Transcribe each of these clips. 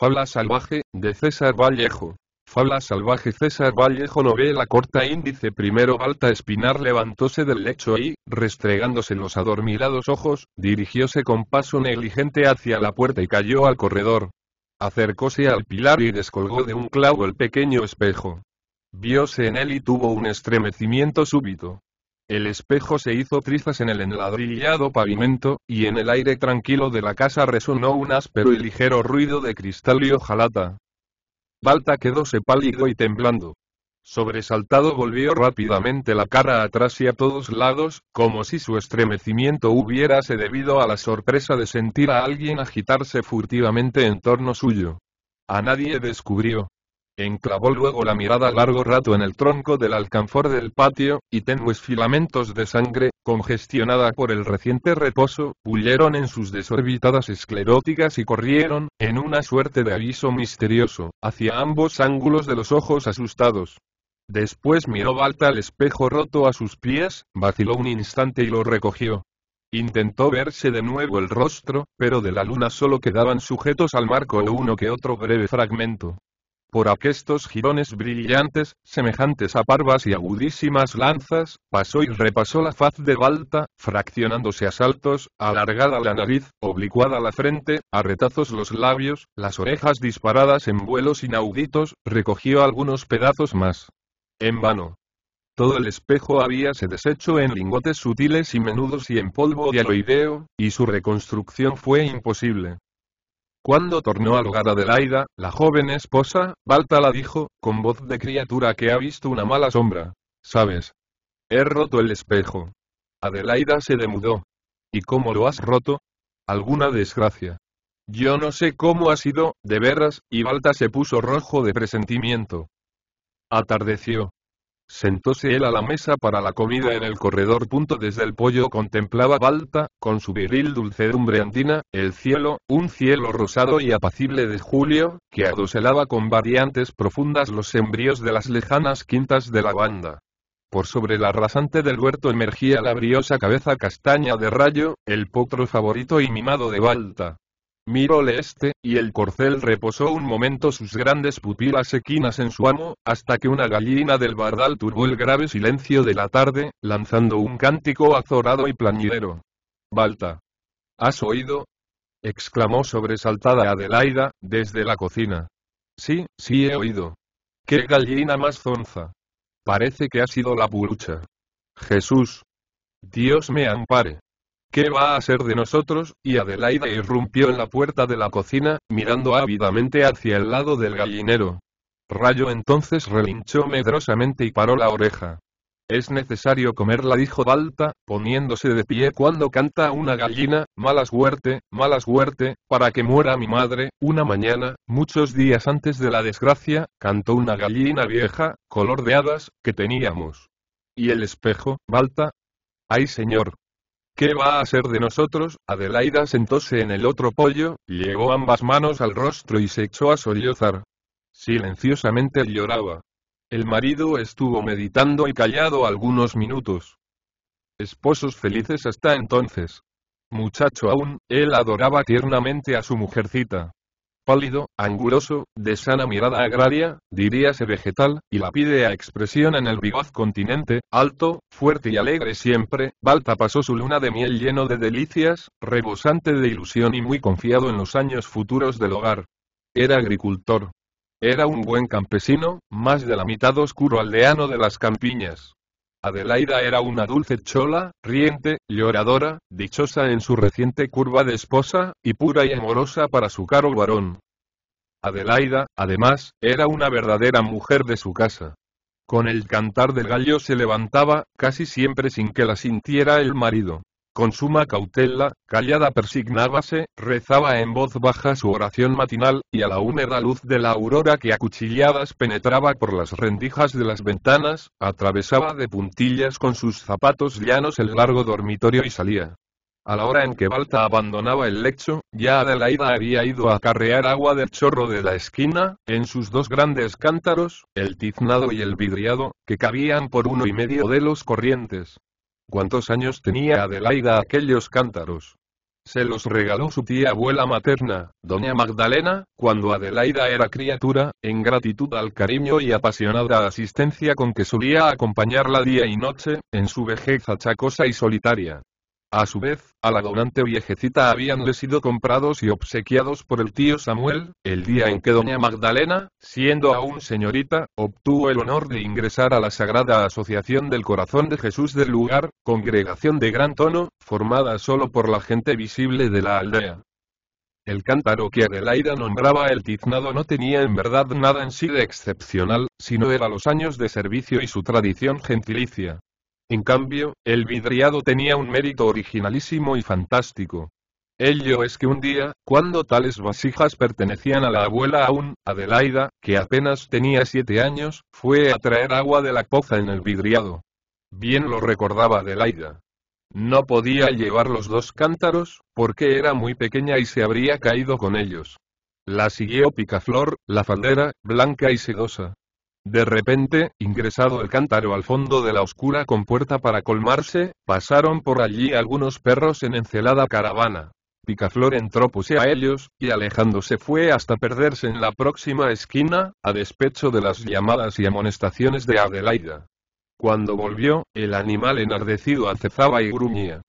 Fabla salvaje, de César Vallejo. Fabla salvaje César Vallejo novela corta índice primero Balta Espinar levantóse del lecho y, restregándose los adormilados ojos, dirigióse con paso negligente hacia la puerta y cayó al corredor. Acercóse al pilar y descolgó de un clavo el pequeño espejo. Vióse en él y tuvo un estremecimiento súbito. El espejo se hizo trizas en el enladrillado pavimento, y en el aire tranquilo de la casa resonó un áspero y ligero ruido de cristal y hojalata. Balta quedóse pálido y temblando. Sobresaltado volvió rápidamente la cara atrás y a todos lados, como si su estremecimiento hubiérase debido a la sorpresa de sentir a alguien agitarse furtivamente en torno suyo. A nadie descubrió. Enclavó luego la mirada largo rato en el tronco del alcanfor del patio, y tenues filamentos de sangre, congestionada por el reciente reposo, huyeron en sus desorbitadas escleróticas y corrieron, en una suerte de aviso misterioso, hacia ambos ángulos de los ojos asustados. Después miró Balta al espejo roto a sus pies, vaciló un instante y lo recogió. Intentó verse de nuevo el rostro, pero de la luna solo quedaban sujetos al marco uno que otro breve fragmento por aquestos jirones brillantes, semejantes a parvas y agudísimas lanzas, pasó y repasó la faz de Balta, fraccionándose a saltos, alargada la nariz, oblicuada la frente, a retazos los labios, las orejas disparadas en vuelos inauditos, recogió algunos pedazos más. En vano. Todo el espejo había se deshecho en lingotes sutiles y menudos y en polvo de aloideo, y su reconstrucción fue imposible. Cuando tornó al hogar Adelaida, la joven esposa, Balta la dijo, con voz de criatura que ha visto una mala sombra. ¿Sabes? He roto el espejo. Adelaida se demudó. ¿Y cómo lo has roto? Alguna desgracia. Yo no sé cómo ha sido, de veras, y Balta se puso rojo de presentimiento. Atardeció. Sentóse él a la mesa para la comida en el corredor. Punto desde el pollo contemplaba Balta, con su viril dulcedumbre andina, el cielo, un cielo rosado y apacible de julio, que adoselaba con variantes profundas los embrios de las lejanas quintas de la banda. Por sobre la rasante del huerto emergía la briosa cabeza castaña de rayo, el potro favorito y mimado de Balta miró el este, y el corcel reposó un momento sus grandes pupilas equinas en su amo, hasta que una gallina del bardal turbó el grave silencio de la tarde, lanzando un cántico azorado y plañidero. Balta. ¿Has oído? exclamó sobresaltada Adelaida, desde la cocina. Sí, sí he oído. ¡Qué gallina más zonza! Parece que ha sido la pulucha. Jesús. Dios me ampare. ¿Qué va a ser de nosotros? Y Adelaida irrumpió en la puerta de la cocina, mirando ávidamente hacia el lado del gallinero. Rayo entonces relinchó medrosamente y paró la oreja. Es necesario comerla, dijo Balta, poniéndose de pie cuando canta una gallina, mala suerte, mala suerte, para que muera mi madre, una mañana, muchos días antes de la desgracia, cantó una gallina vieja, color de hadas, que teníamos. ¿Y el espejo, Balta? Ay señor, ¿Qué va a hacer de nosotros? Adelaida sentóse en el otro pollo, llegó ambas manos al rostro y se echó a sollozar. Silenciosamente lloraba. El marido estuvo meditando y callado algunos minutos. Esposos felices hasta entonces. Muchacho aún, él adoraba tiernamente a su mujercita pálido, anguloso, de sana mirada agraria, diríase vegetal, y la a expresión en el vivaz continente, alto, fuerte y alegre siempre, Balta pasó su luna de miel lleno de delicias, rebosante de ilusión y muy confiado en los años futuros del hogar. Era agricultor. Era un buen campesino, más de la mitad oscuro aldeano de las campiñas. Adelaida era una dulce chola, riente, lloradora, dichosa en su reciente curva de esposa, y pura y amorosa para su caro varón. Adelaida, además, era una verdadera mujer de su casa. Con el cantar del gallo se levantaba, casi siempre sin que la sintiera el marido. Con suma cautela, callada persignábase, rezaba en voz baja su oración matinal, y a la húmeda luz de la aurora que a cuchilladas penetraba por las rendijas de las ventanas, atravesaba de puntillas con sus zapatos llanos el largo dormitorio y salía. A la hora en que Balta abandonaba el lecho, ya Adelaida había ido a acarrear agua del chorro de la esquina, en sus dos grandes cántaros, el tiznado y el vidriado, que cabían por uno y medio de los corrientes. ¿Cuántos años tenía Adelaida aquellos cántaros? Se los regaló su tía abuela materna, doña Magdalena, cuando Adelaida era criatura, en gratitud al cariño y apasionada asistencia con que solía acompañarla día y noche, en su vejez achacosa y solitaria. A su vez, a la donante viejecita habíanle sido comprados y obsequiados por el tío Samuel, el día en que doña Magdalena, siendo aún señorita, obtuvo el honor de ingresar a la Sagrada Asociación del Corazón de Jesús del lugar, congregación de gran tono, formada solo por la gente visible de la aldea. El cántaro que Adelaida nombraba el tiznado no tenía en verdad nada en sí de excepcional, sino era los años de servicio y su tradición gentilicia. En cambio, el vidriado tenía un mérito originalísimo y fantástico. Ello es que un día, cuando tales vasijas pertenecían a la abuela aún, Adelaida, que apenas tenía siete años, fue a traer agua de la poza en el vidriado. Bien lo recordaba Adelaida. No podía llevar los dos cántaros, porque era muy pequeña y se habría caído con ellos. La siguió Picaflor, la faldera, blanca y sedosa. De repente, ingresado el cántaro al fondo de la oscura compuerta para colmarse, pasaron por allí algunos perros en encelada caravana. Picaflor entró puse a ellos, y alejándose fue hasta perderse en la próxima esquina, a despecho de las llamadas y amonestaciones de Adelaida. Cuando volvió, el animal enardecido acezaba y gruñía.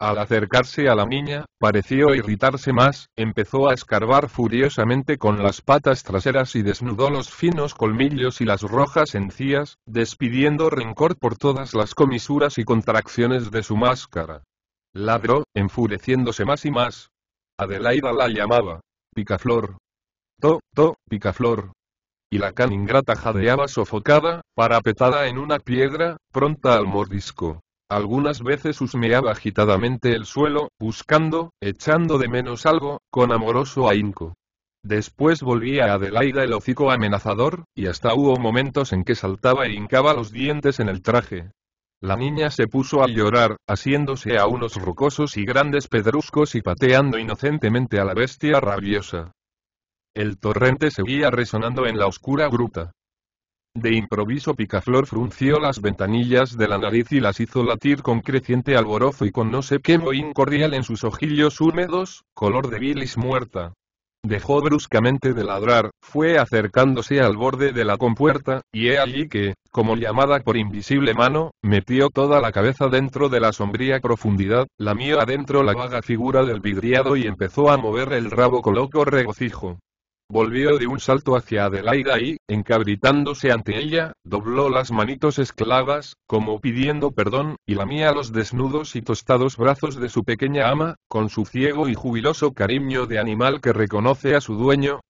Al acercarse a la niña, pareció irritarse más, empezó a escarbar furiosamente con las patas traseras y desnudó los finos colmillos y las rojas encías, despidiendo rencor por todas las comisuras y contracciones de su máscara. Ladró, enfureciéndose más y más. Adelaida la llamaba. Picaflor. To, to, picaflor. Y la can ingrata jadeaba sofocada, parapetada en una piedra, pronta al mordisco. Algunas veces husmeaba agitadamente el suelo, buscando, echando de menos algo, con amoroso ahínco. Después volvía a Adelaida el hocico amenazador, y hasta hubo momentos en que saltaba e hincaba los dientes en el traje. La niña se puso a llorar, asiéndose a unos rocosos y grandes pedruscos y pateando inocentemente a la bestia rabiosa. El torrente seguía resonando en la oscura gruta. De improviso Picaflor frunció las ventanillas de la nariz y las hizo latir con creciente alborozo y con no sé qué mohín cordial en sus ojillos húmedos, color de bilis muerta. Dejó bruscamente de ladrar, fue acercándose al borde de la compuerta, y he allí que, como llamada por invisible mano, metió toda la cabeza dentro de la sombría profundidad, lamió adentro la vaga figura del vidriado y empezó a mover el rabo con loco regocijo. Volvió de un salto hacia Adelaida y, encabritándose ante ella, dobló las manitos esclavas, como pidiendo perdón, y lamía los desnudos y tostados brazos de su pequeña ama, con su ciego y jubiloso cariño de animal que reconoce a su dueño,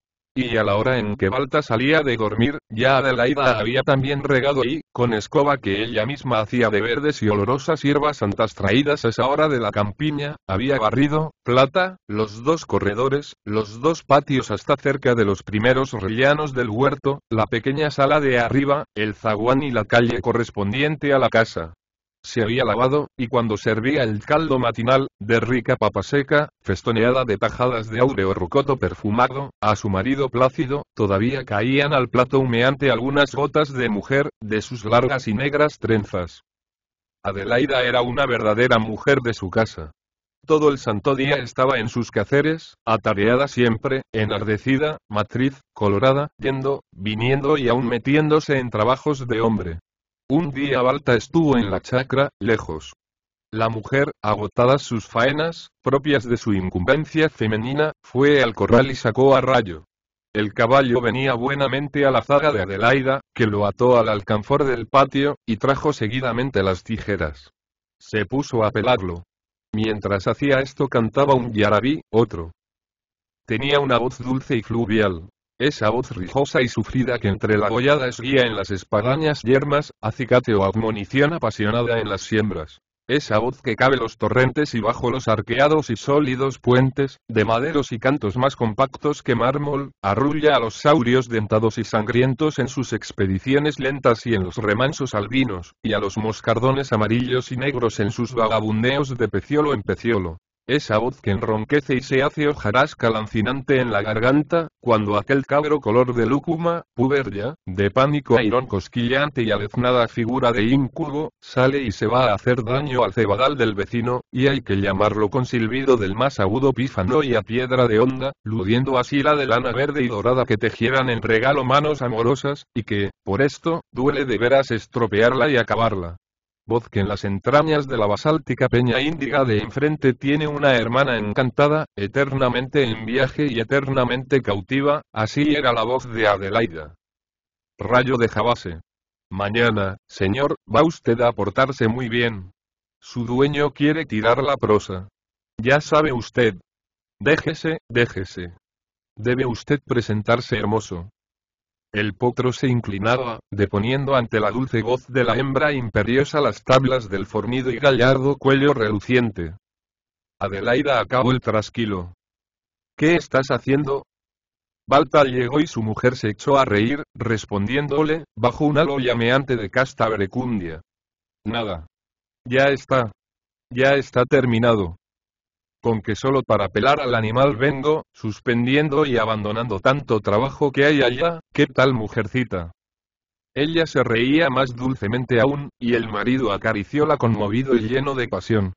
y a la hora en que Balta salía de dormir, ya Adelaida había también regado y, con escoba que ella misma hacía de verdes y olorosas hierbas santas traídas a esa hora de la campiña, había barrido, plata, los dos corredores, los dos patios hasta cerca de los primeros rellanos del huerto, la pequeña sala de arriba, el zaguán y la calle correspondiente a la casa se había lavado, y cuando servía el caldo matinal, de rica papa seca, festoneada de tajadas de áureo rocoto perfumado, a su marido plácido, todavía caían al plato humeante algunas gotas de mujer, de sus largas y negras trenzas. Adelaida era una verdadera mujer de su casa. Todo el santo día estaba en sus caceres, atareada siempre, enardecida, matriz, colorada, yendo, viniendo y aún metiéndose en trabajos de hombre. Un día Balta estuvo en la chacra, lejos. La mujer, agotadas sus faenas, propias de su incumbencia femenina, fue al corral y sacó a Rayo. El caballo venía buenamente a la zaga de Adelaida, que lo ató al alcanfor del patio, y trajo seguidamente las tijeras. Se puso a pelarlo. Mientras hacía esto cantaba un yarabí, otro. Tenía una voz dulce y fluvial, esa voz rijosa y sufrida que entre la gollada es guía en las espadañas yermas, acicate o admonición apasionada en las siembras. Esa voz que cabe los torrentes y bajo los arqueados y sólidos puentes, de maderos y cantos más compactos que mármol, arrulla a los saurios dentados y sangrientos en sus expediciones lentas y en los remansos albinos, y a los moscardones amarillos y negros en sus vagabundeos de peciolo en peciolo. Esa voz que enronquece y se hace hojarasca lancinante en la garganta, cuando aquel cabro color de lúcuma, puberya, de pánico airón cosquillante y aleznada figura de íncubo, sale y se va a hacer daño al cebadal del vecino, y hay que llamarlo con silbido del más agudo pífano y a piedra de onda, ludiendo así la de lana verde y dorada que tejieran en regalo manos amorosas, y que, por esto, duele de veras estropearla y acabarla. Voz que en las entrañas de la basáltica peña índiga de enfrente tiene una hermana encantada, eternamente en viaje y eternamente cautiva, así era la voz de Adelaida. Rayo de Jabase. Mañana, señor, va usted a portarse muy bien. Su dueño quiere tirar la prosa. Ya sabe usted. Déjese, déjese. Debe usted presentarse hermoso. El potro se inclinaba, deponiendo ante la dulce voz de la hembra imperiosa las tablas del fornido y gallardo cuello reluciente. Adelaida acabó el trasquilo. ¿Qué estás haciendo? Balta llegó y su mujer se echó a reír, respondiéndole, bajo un halo llameante de casta brecundia. Nada. Ya está. Ya está terminado con que solo para pelar al animal vengo, suspendiendo y abandonando tanto trabajo que hay allá, ¿qué tal mujercita? Ella se reía más dulcemente aún, y el marido acaricióla conmovido y lleno de pasión.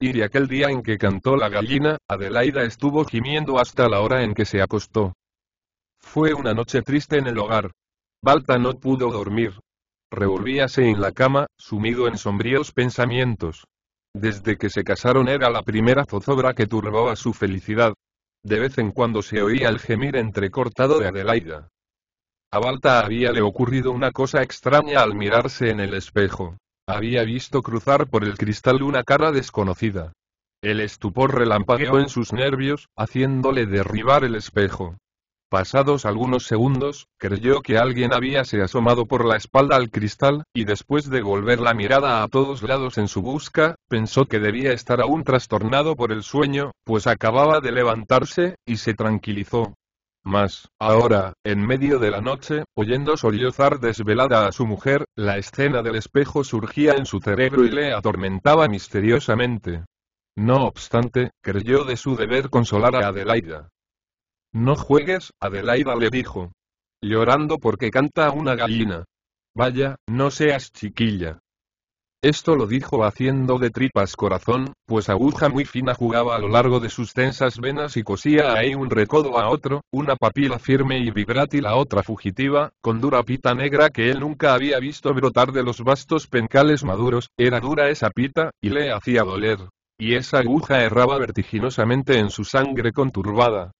Y de aquel día en que cantó la gallina, Adelaida estuvo gimiendo hasta la hora en que se acostó. Fue una noche triste en el hogar. Balta no pudo dormir. Revolvíase en la cama, sumido en sombríos pensamientos. Desde que se casaron era la primera zozobra que turbaba su felicidad. De vez en cuando se oía el gemir entrecortado de Adelaida. A Balta había le ocurrido una cosa extraña al mirarse en el espejo. Había visto cruzar por el cristal una cara desconocida. El estupor relampagueó en sus nervios, haciéndole derribar el espejo. Pasados algunos segundos, creyó que alguien había se asomado por la espalda al cristal, y después de volver la mirada a todos lados en su busca, pensó que debía estar aún trastornado por el sueño, pues acababa de levantarse, y se tranquilizó. Mas, ahora, en medio de la noche, oyendo sollozar desvelada a su mujer, la escena del espejo surgía en su cerebro y le atormentaba misteriosamente. No obstante, creyó de su deber consolar a Adelaida. No juegues, Adelaida le dijo. Llorando porque canta una gallina. Vaya, no seas chiquilla. Esto lo dijo haciendo de tripas corazón, pues aguja muy fina jugaba a lo largo de sus tensas venas y cosía ahí un recodo a otro, una papila firme y vibrátil a otra fugitiva, con dura pita negra que él nunca había visto brotar de los vastos pencales maduros, era dura esa pita, y le hacía doler. Y esa aguja erraba vertiginosamente en su sangre conturbada,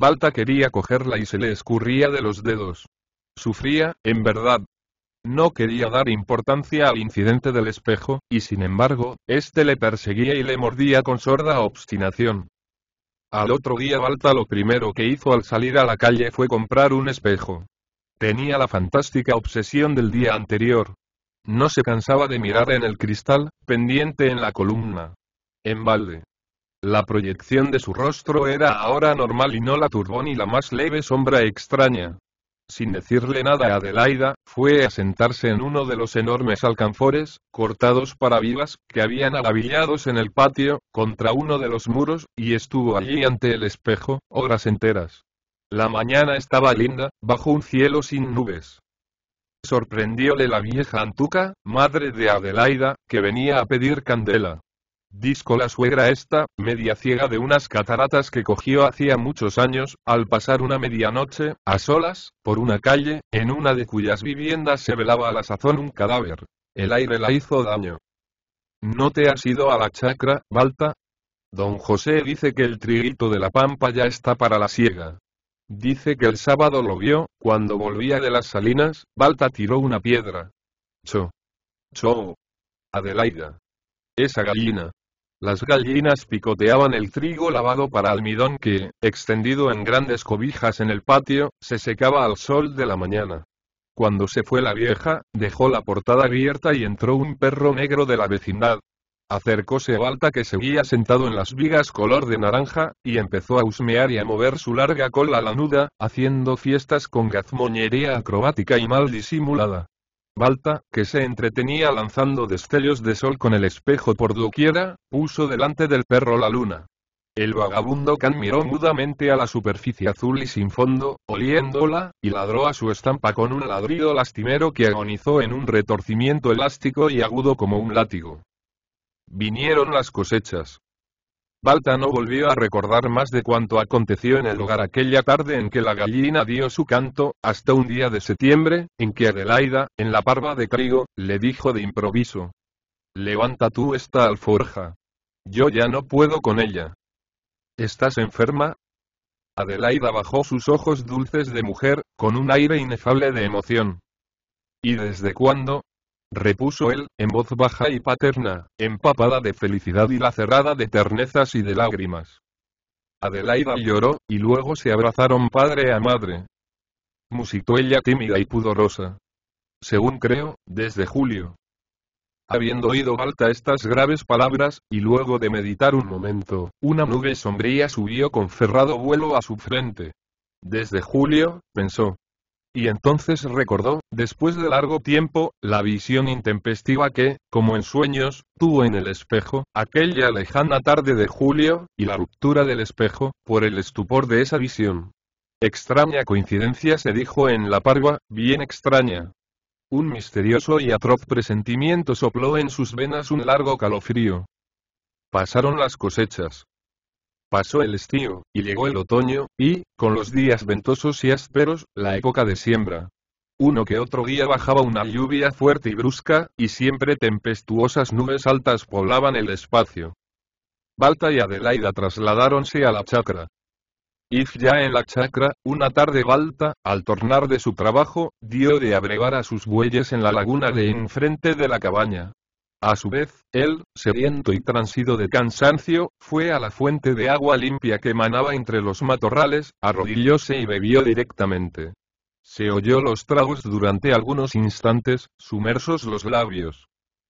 Balta quería cogerla y se le escurría de los dedos. Sufría, en verdad. No quería dar importancia al incidente del espejo, y sin embargo, este le perseguía y le mordía con sorda obstinación. Al otro día Balta lo primero que hizo al salir a la calle fue comprar un espejo. Tenía la fantástica obsesión del día anterior. No se cansaba de mirar en el cristal, pendiente en la columna. En balde. La proyección de su rostro era ahora normal y no la turbó ni la más leve sombra extraña. Sin decirle nada a Adelaida, fue a sentarse en uno de los enormes alcanfores, cortados para vivas, que habían alabillados en el patio, contra uno de los muros, y estuvo allí ante el espejo, horas enteras. La mañana estaba linda, bajo un cielo sin nubes. Sorprendióle la vieja Antuca, madre de Adelaida, que venía a pedir candela. Disco la suegra esta, media ciega de unas cataratas que cogió hacía muchos años, al pasar una medianoche, a solas, por una calle, en una de cuyas viviendas se velaba a la sazón un cadáver. El aire la hizo daño. ¿No te has ido a la chacra, Balta? Don José dice que el triguito de la pampa ya está para la siega. Dice que el sábado lo vio, cuando volvía de las salinas, Balta tiró una piedra. Cho. Cho. Adelaida. Esa gallina. Las gallinas picoteaban el trigo lavado para almidón que, extendido en grandes cobijas en el patio, se secaba al sol de la mañana. Cuando se fue la vieja, dejó la portada abierta y entró un perro negro de la vecindad. Acercóse a Balta que seguía sentado en las vigas color de naranja, y empezó a husmear y a mover su larga cola lanuda, haciendo fiestas con gazmoñería acrobática y mal disimulada. Balta, que se entretenía lanzando destellos de sol con el espejo por doquiera, puso delante del perro la luna. El vagabundo can miró mudamente a la superficie azul y sin fondo, oliéndola, y ladró a su estampa con un ladrido lastimero que agonizó en un retorcimiento elástico y agudo como un látigo. Vinieron las cosechas. Falta no volvió a recordar más de cuanto aconteció en el hogar aquella tarde en que la gallina dio su canto, hasta un día de septiembre, en que Adelaida, en la parva de trigo, le dijo de improviso. Levanta tú esta alforja. Yo ya no puedo con ella. ¿Estás enferma? Adelaida bajó sus ojos dulces de mujer, con un aire inefable de emoción. ¿Y desde cuándo? repuso él, en voz baja y paterna, empapada de felicidad y cerrada de ternezas y de lágrimas. Adelaida lloró, y luego se abrazaron padre a madre. Musitó ella tímida y pudorosa. Según creo, desde julio. Habiendo oído alta estas graves palabras, y luego de meditar un momento, una nube sombría subió con cerrado vuelo a su frente. Desde julio, pensó, y entonces recordó, después de largo tiempo, la visión intempestiva que, como en sueños, tuvo en el espejo, aquella lejana tarde de julio, y la ruptura del espejo, por el estupor de esa visión. Extraña coincidencia se dijo en la parva, bien extraña. Un misterioso y atroz presentimiento sopló en sus venas un largo calofrío. Pasaron las cosechas. Pasó el estío, y llegó el otoño, y, con los días ventosos y ásperos, la época de siembra. Uno que otro día bajaba una lluvia fuerte y brusca, y siempre tempestuosas nubes altas poblaban el espacio. Balta y Adelaida trasladáronse a la chacra. Y ya en la chacra, una tarde Balta, al tornar de su trabajo, dio de abrevar a sus bueyes en la laguna de enfrente de la cabaña. A su vez, él, sediento y transido de cansancio, fue a la fuente de agua limpia que manaba entre los matorrales, arrodillóse y bebió directamente. Se oyó los tragos durante algunos instantes, sumersos los labios.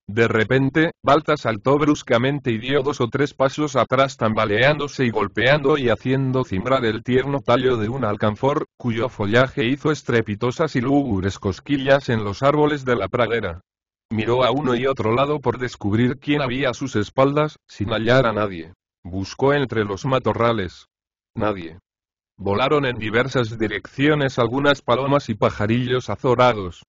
De repente, Balta saltó bruscamente y dio dos o tres pasos atrás tambaleándose y golpeando y haciendo cimbrar el tierno tallo de un alcanfor, cuyo follaje hizo estrepitosas y lúgubres cosquillas en los árboles de la pradera. Miró a uno y otro lado por descubrir quién había a sus espaldas, sin hallar a nadie. Buscó entre los matorrales. Nadie. Volaron en diversas direcciones algunas palomas y pajarillos azorados.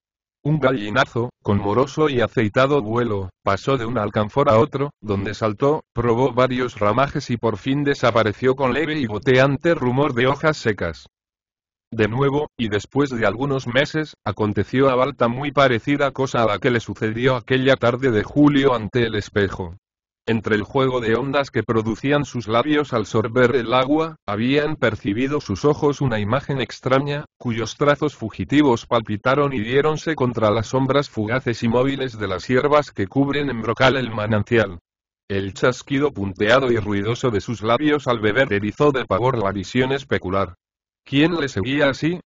Un gallinazo, con moroso y aceitado vuelo, pasó de un alcanfor a otro, donde saltó, probó varios ramajes y por fin desapareció con leve y goteante rumor de hojas secas. De nuevo, y después de algunos meses, aconteció a Balta muy parecida cosa a la que le sucedió aquella tarde de julio ante el espejo. Entre el juego de ondas que producían sus labios al sorber el agua, habían percibido sus ojos una imagen extraña, cuyos trazos fugitivos palpitaron y diéronse contra las sombras fugaces y móviles de las hierbas que cubren en brocal el manantial. El chasquido punteado y ruidoso de sus labios al beber erizó de pavor la visión especular. ¿Quién le seguía así?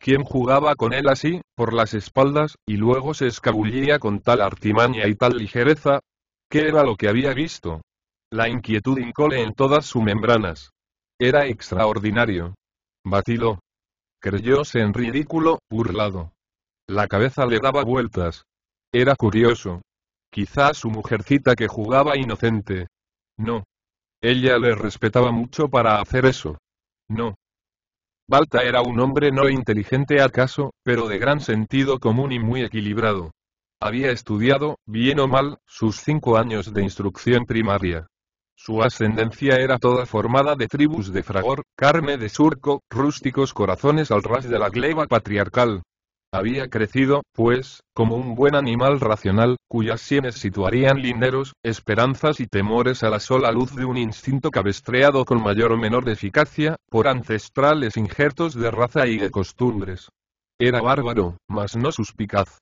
¿Quién jugaba con él así, por las espaldas, y luego se escabullía con tal artimaña y tal ligereza? ¿Qué era lo que había visto? La inquietud incole en todas sus membranas. Era extraordinario. vaciló, Creyóse en ridículo, burlado. La cabeza le daba vueltas. Era curioso. Quizá su mujercita que jugaba inocente. No. Ella le respetaba mucho para hacer eso. No. Balta era un hombre no inteligente acaso, pero de gran sentido común y muy equilibrado. Había estudiado, bien o mal, sus cinco años de instrucción primaria. Su ascendencia era toda formada de tribus de fragor, carne de surco, rústicos corazones al ras de la gleba patriarcal, había crecido, pues, como un buen animal racional, cuyas sienes situarían lineros, esperanzas y temores a la sola luz de un instinto cabestreado con mayor o menor eficacia, por ancestrales injertos de raza y de costumbres. Era bárbaro, mas no suspicaz.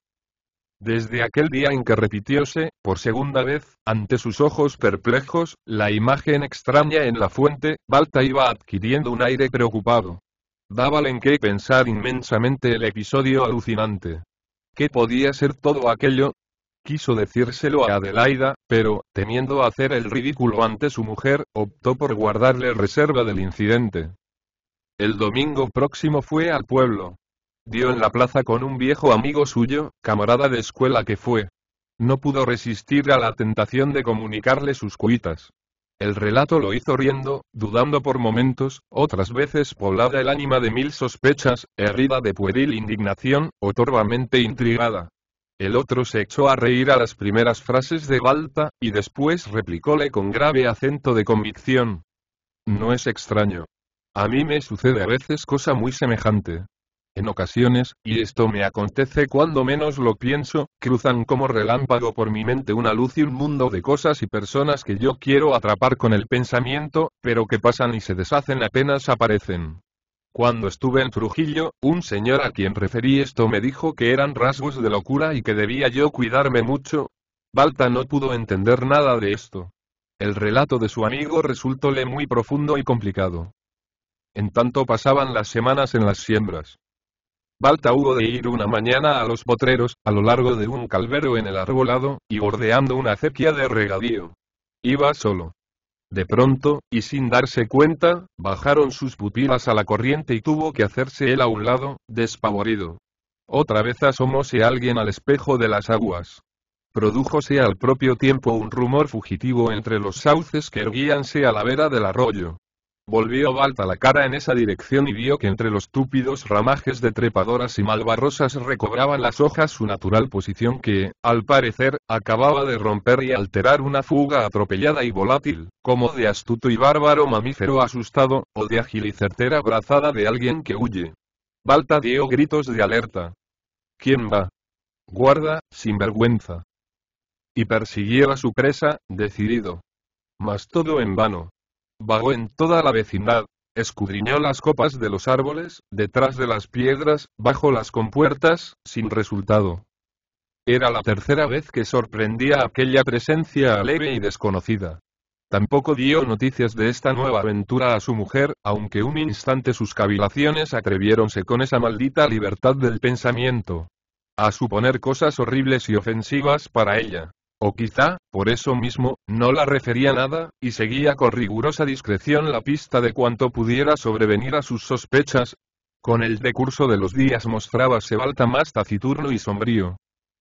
Desde aquel día en que repitióse, por segunda vez, ante sus ojos perplejos, la imagen extraña en la fuente, Balta iba adquiriendo un aire preocupado. Daba en qué pensar inmensamente el episodio alucinante. ¿Qué podía ser todo aquello? Quiso decírselo a Adelaida, pero, temiendo hacer el ridículo ante su mujer, optó por guardarle reserva del incidente. El domingo próximo fue al pueblo. Dio en la plaza con un viejo amigo suyo, camarada de escuela que fue. No pudo resistir a la tentación de comunicarle sus cuitas. El relato lo hizo riendo, dudando por momentos, otras veces poblada el ánima de mil sospechas, herida de pueril indignación, o torvamente intrigada. El otro se echó a reír a las primeras frases de Balta, y después replicóle con grave acento de convicción. No es extraño. A mí me sucede a veces cosa muy semejante. En ocasiones, y esto me acontece cuando menos lo pienso, cruzan como relámpago por mi mente una luz y un mundo de cosas y personas que yo quiero atrapar con el pensamiento, pero que pasan y se deshacen apenas aparecen. Cuando estuve en Trujillo, un señor a quien referí esto me dijo que eran rasgos de locura y que debía yo cuidarme mucho. Balta no pudo entender nada de esto. El relato de su amigo resultóle muy profundo y complicado. En tanto pasaban las semanas en las siembras. Balta hubo de ir una mañana a los potreros, a lo largo de un calvero en el arbolado, y bordeando una acequia de regadío. Iba solo. De pronto, y sin darse cuenta, bajaron sus pupilas a la corriente y tuvo que hacerse él a un lado, despavorido. Otra vez asomóse alguien al espejo de las aguas. Produjose al propio tiempo un rumor fugitivo entre los sauces que erguíanse a la vera del arroyo. Volvió Balta la cara en esa dirección y vio que entre los túpidos ramajes de trepadoras y malvarrosas recobraban las hojas su natural posición que, al parecer, acababa de romper y alterar una fuga atropellada y volátil, como de astuto y bárbaro mamífero asustado, o de ágil y certera abrazada de alguien que huye. Balta dio gritos de alerta. ¿Quién va? Guarda, sin vergüenza. Y persiguió a su presa, decidido. Mas todo en vano. Vagó en toda la vecindad, escudriñó las copas de los árboles, detrás de las piedras, bajo las compuertas, sin resultado. Era la tercera vez que sorprendía aquella presencia leve y desconocida. Tampoco dio noticias de esta nueva aventura a su mujer, aunque un instante sus cavilaciones atreviéronse con esa maldita libertad del pensamiento. A suponer cosas horribles y ofensivas para ella. O quizá, por eso mismo, no la refería nada, y seguía con rigurosa discreción la pista de cuanto pudiera sobrevenir a sus sospechas. Con el decurso de los días mostraba Sebalta más taciturno y sombrío.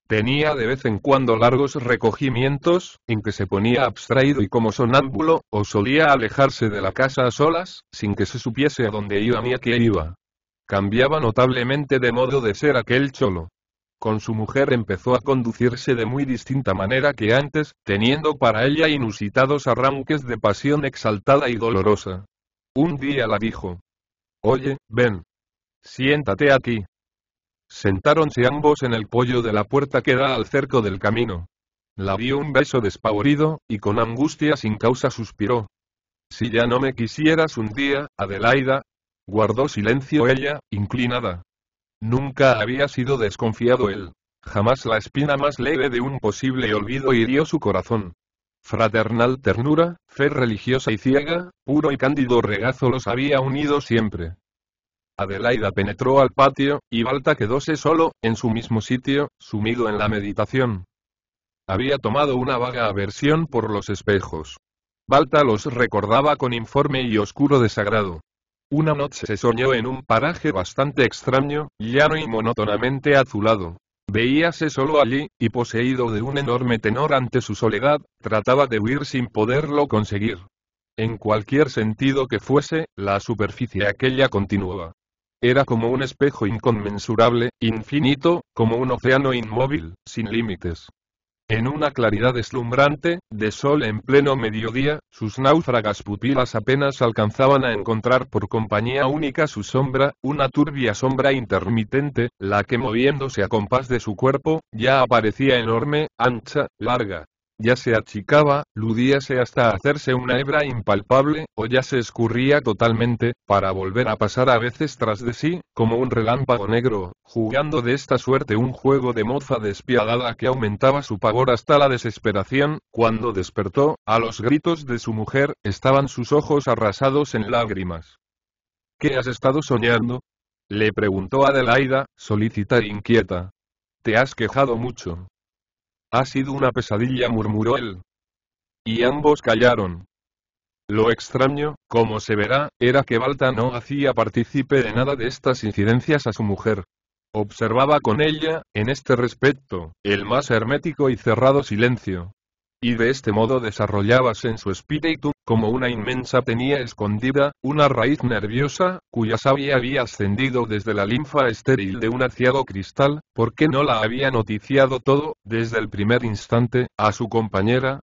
Tenía de vez en cuando largos recogimientos, en que se ponía abstraído y como sonámbulo, o solía alejarse de la casa a solas, sin que se supiese a dónde iba ni a qué iba. Cambiaba notablemente de modo de ser aquel cholo con su mujer empezó a conducirse de muy distinta manera que antes, teniendo para ella inusitados arranques de pasión exaltada y dolorosa. Un día la dijo. Oye, ven. Siéntate aquí. Sentáronse ambos en el pollo de la puerta que da al cerco del camino. La dio un beso despavorido, y con angustia sin causa suspiró. Si ya no me quisieras un día, Adelaida. Guardó silencio ella, inclinada. Nunca había sido desconfiado él. Jamás la espina más leve de un posible olvido hirió su corazón. Fraternal ternura, fe religiosa y ciega, puro y cándido regazo los había unido siempre. Adelaida penetró al patio, y Balta quedóse solo, en su mismo sitio, sumido en la meditación. Había tomado una vaga aversión por los espejos. Balta los recordaba con informe y oscuro desagrado. Una noche se soñó en un paraje bastante extraño, llano y monótonamente azulado. Veíase solo allí, y poseído de un enorme tenor ante su soledad, trataba de huir sin poderlo conseguir. En cualquier sentido que fuese, la superficie aquella continuaba. Era como un espejo inconmensurable, infinito, como un océano inmóvil, sin límites. En una claridad deslumbrante, de sol en pleno mediodía, sus náufragas pupilas apenas alcanzaban a encontrar por compañía única su sombra, una turbia sombra intermitente, la que moviéndose a compás de su cuerpo, ya aparecía enorme, ancha, larga, ya se achicaba, ludíase hasta hacerse una hebra impalpable, o ya se escurría totalmente, para volver a pasar a veces tras de sí, como un relámpago negro, jugando de esta suerte un juego de moza despiadada que aumentaba su pavor hasta la desesperación, cuando despertó, a los gritos de su mujer, estaban sus ojos arrasados en lágrimas. ¿Qué has estado soñando? Le preguntó Adelaida, solícita e inquieta. Te has quejado mucho, ha sido una pesadilla, murmuró él. Y ambos callaron. Lo extraño, como se verá, era que Balta no hacía partícipe de nada de estas incidencias a su mujer. Observaba con ella, en este respecto, el más hermético y cerrado silencio, y de este modo desarrollábase en su espíritu, como una inmensa tenía escondida, una raíz nerviosa, cuya savia había ascendido desde la linfa estéril de un aciago cristal, ¿por qué no la había noticiado todo, desde el primer instante, a su compañera,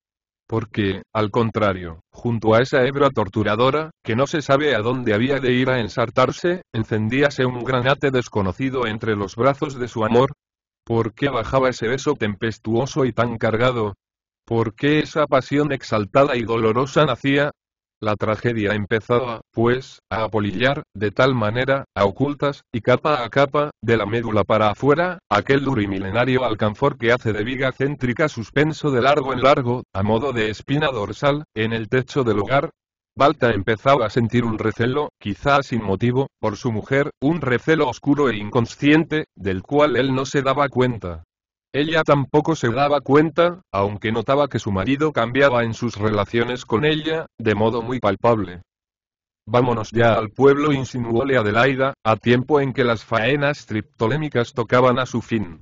porque, al contrario, junto a esa hebra torturadora, que no se sabe a dónde había de ir a ensartarse, encendíase un granate desconocido entre los brazos de su amor. ¿Por qué bajaba ese beso tempestuoso y tan cargado? ¿Por qué esa pasión exaltada y dolorosa nacía? La tragedia empezaba, pues, a apolillar, de tal manera, a ocultas, y capa a capa, de la médula para afuera, aquel duro y milenario alcanfor que hace de viga céntrica suspenso de largo en largo, a modo de espina dorsal, en el techo del hogar, Balta empezaba a sentir un recelo, quizá sin motivo, por su mujer, un recelo oscuro e inconsciente, del cual él no se daba cuenta. Ella tampoco se daba cuenta, aunque notaba que su marido cambiaba en sus relaciones con ella, de modo muy palpable. Vámonos ya al pueblo, insinuóle Adelaida, a tiempo en que las faenas triptolémicas tocaban a su fin.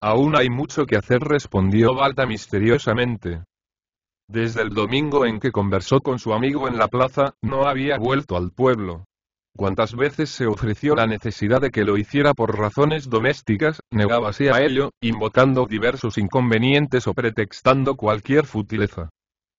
Aún hay mucho que hacer, respondió Balta misteriosamente. Desde el domingo en que conversó con su amigo en la plaza, no había vuelto al pueblo. Cuantas veces se ofreció la necesidad de que lo hiciera por razones domésticas, negábase a ello, invocando diversos inconvenientes o pretextando cualquier futileza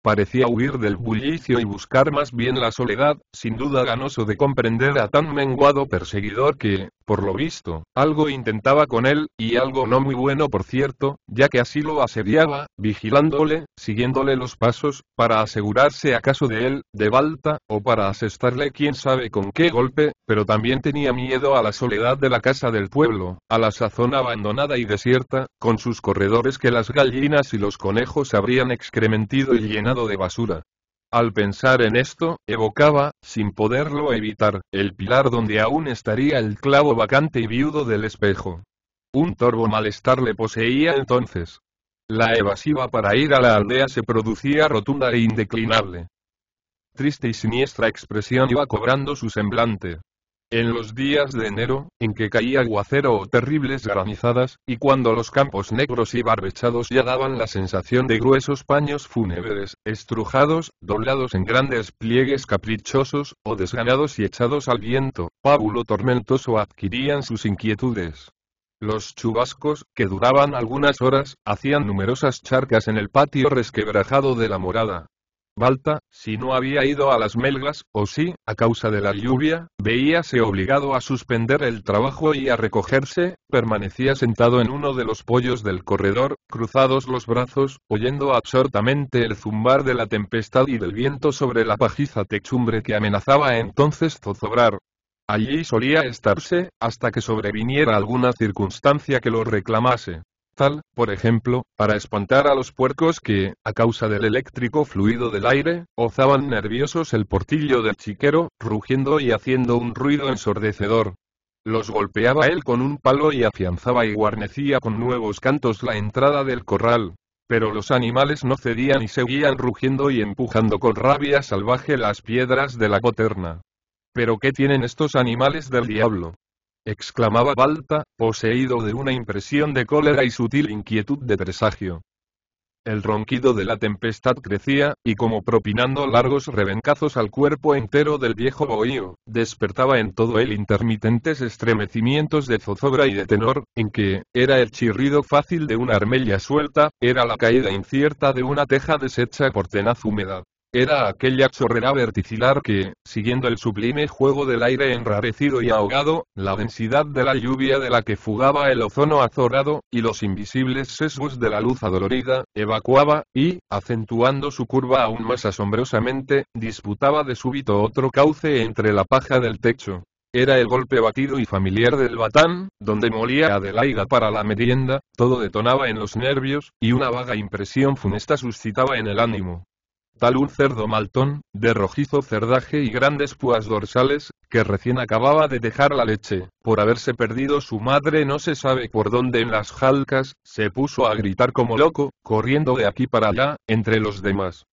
parecía huir del bullicio y buscar más bien la soledad, sin duda ganoso de comprender a tan menguado perseguidor que, por lo visto, algo intentaba con él, y algo no muy bueno por cierto, ya que así lo asediaba, vigilándole, siguiéndole los pasos, para asegurarse acaso de él, de Balta, o para asestarle quién sabe con qué golpe, pero también tenía miedo a la soledad de la casa del pueblo, a la sazón abandonada y desierta, con sus corredores que las gallinas y los conejos habrían excrementido y llenado de basura. Al pensar en esto, evocaba, sin poderlo evitar, el pilar donde aún estaría el clavo vacante y viudo del espejo. Un torvo malestar le poseía entonces. La evasiva para ir a la aldea se producía rotunda e indeclinable. Triste y siniestra expresión iba cobrando su semblante. En los días de enero, en que caía aguacero o terribles granizadas, y cuando los campos negros y barbechados ya daban la sensación de gruesos paños fúnebres, estrujados, doblados en grandes pliegues caprichosos, o desganados y echados al viento, pábulo tormentoso adquirían sus inquietudes. Los chubascos, que duraban algunas horas, hacían numerosas charcas en el patio resquebrajado de la morada, Balta, si no había ido a las melgas, o si, a causa de la lluvia, veíase obligado a suspender el trabajo y a recogerse, permanecía sentado en uno de los pollos del corredor, cruzados los brazos, oyendo absortamente el zumbar de la tempestad y del viento sobre la pajiza techumbre que amenazaba entonces zozobrar. Allí solía estarse, hasta que sobreviniera alguna circunstancia que lo reclamase tal, por ejemplo, para espantar a los puercos que, a causa del eléctrico fluido del aire, ozaban nerviosos el portillo del chiquero, rugiendo y haciendo un ruido ensordecedor. Los golpeaba él con un palo y afianzaba y guarnecía con nuevos cantos la entrada del corral. Pero los animales no cedían y seguían rugiendo y empujando con rabia salvaje las piedras de la coterna. ¿Pero qué tienen estos animales del diablo? exclamaba Balta, poseído de una impresión de cólera y sutil inquietud de presagio. El ronquido de la tempestad crecía, y como propinando largos rebencazos al cuerpo entero del viejo bohío, despertaba en todo él intermitentes estremecimientos de zozobra y de tenor, en que, era el chirrido fácil de una armella suelta, era la caída incierta de una teja deshecha por tenaz humedad. Era aquella chorrera verticilar que, siguiendo el sublime juego del aire enrarecido y ahogado, la densidad de la lluvia de la que fugaba el ozono azorado, y los invisibles sesgos de la luz adolorida, evacuaba, y, acentuando su curva aún más asombrosamente, disputaba de súbito otro cauce entre la paja del techo. Era el golpe batido y familiar del batán, donde molía Adelaida para la merienda, todo detonaba en los nervios, y una vaga impresión funesta suscitaba en el ánimo tal un cerdo maltón, de rojizo cerdaje y grandes púas dorsales, que recién acababa de dejar la leche. Por haberse perdido su madre no se sabe por dónde en las jalcas, se puso a gritar como loco, corriendo de aquí para allá, entre los demás.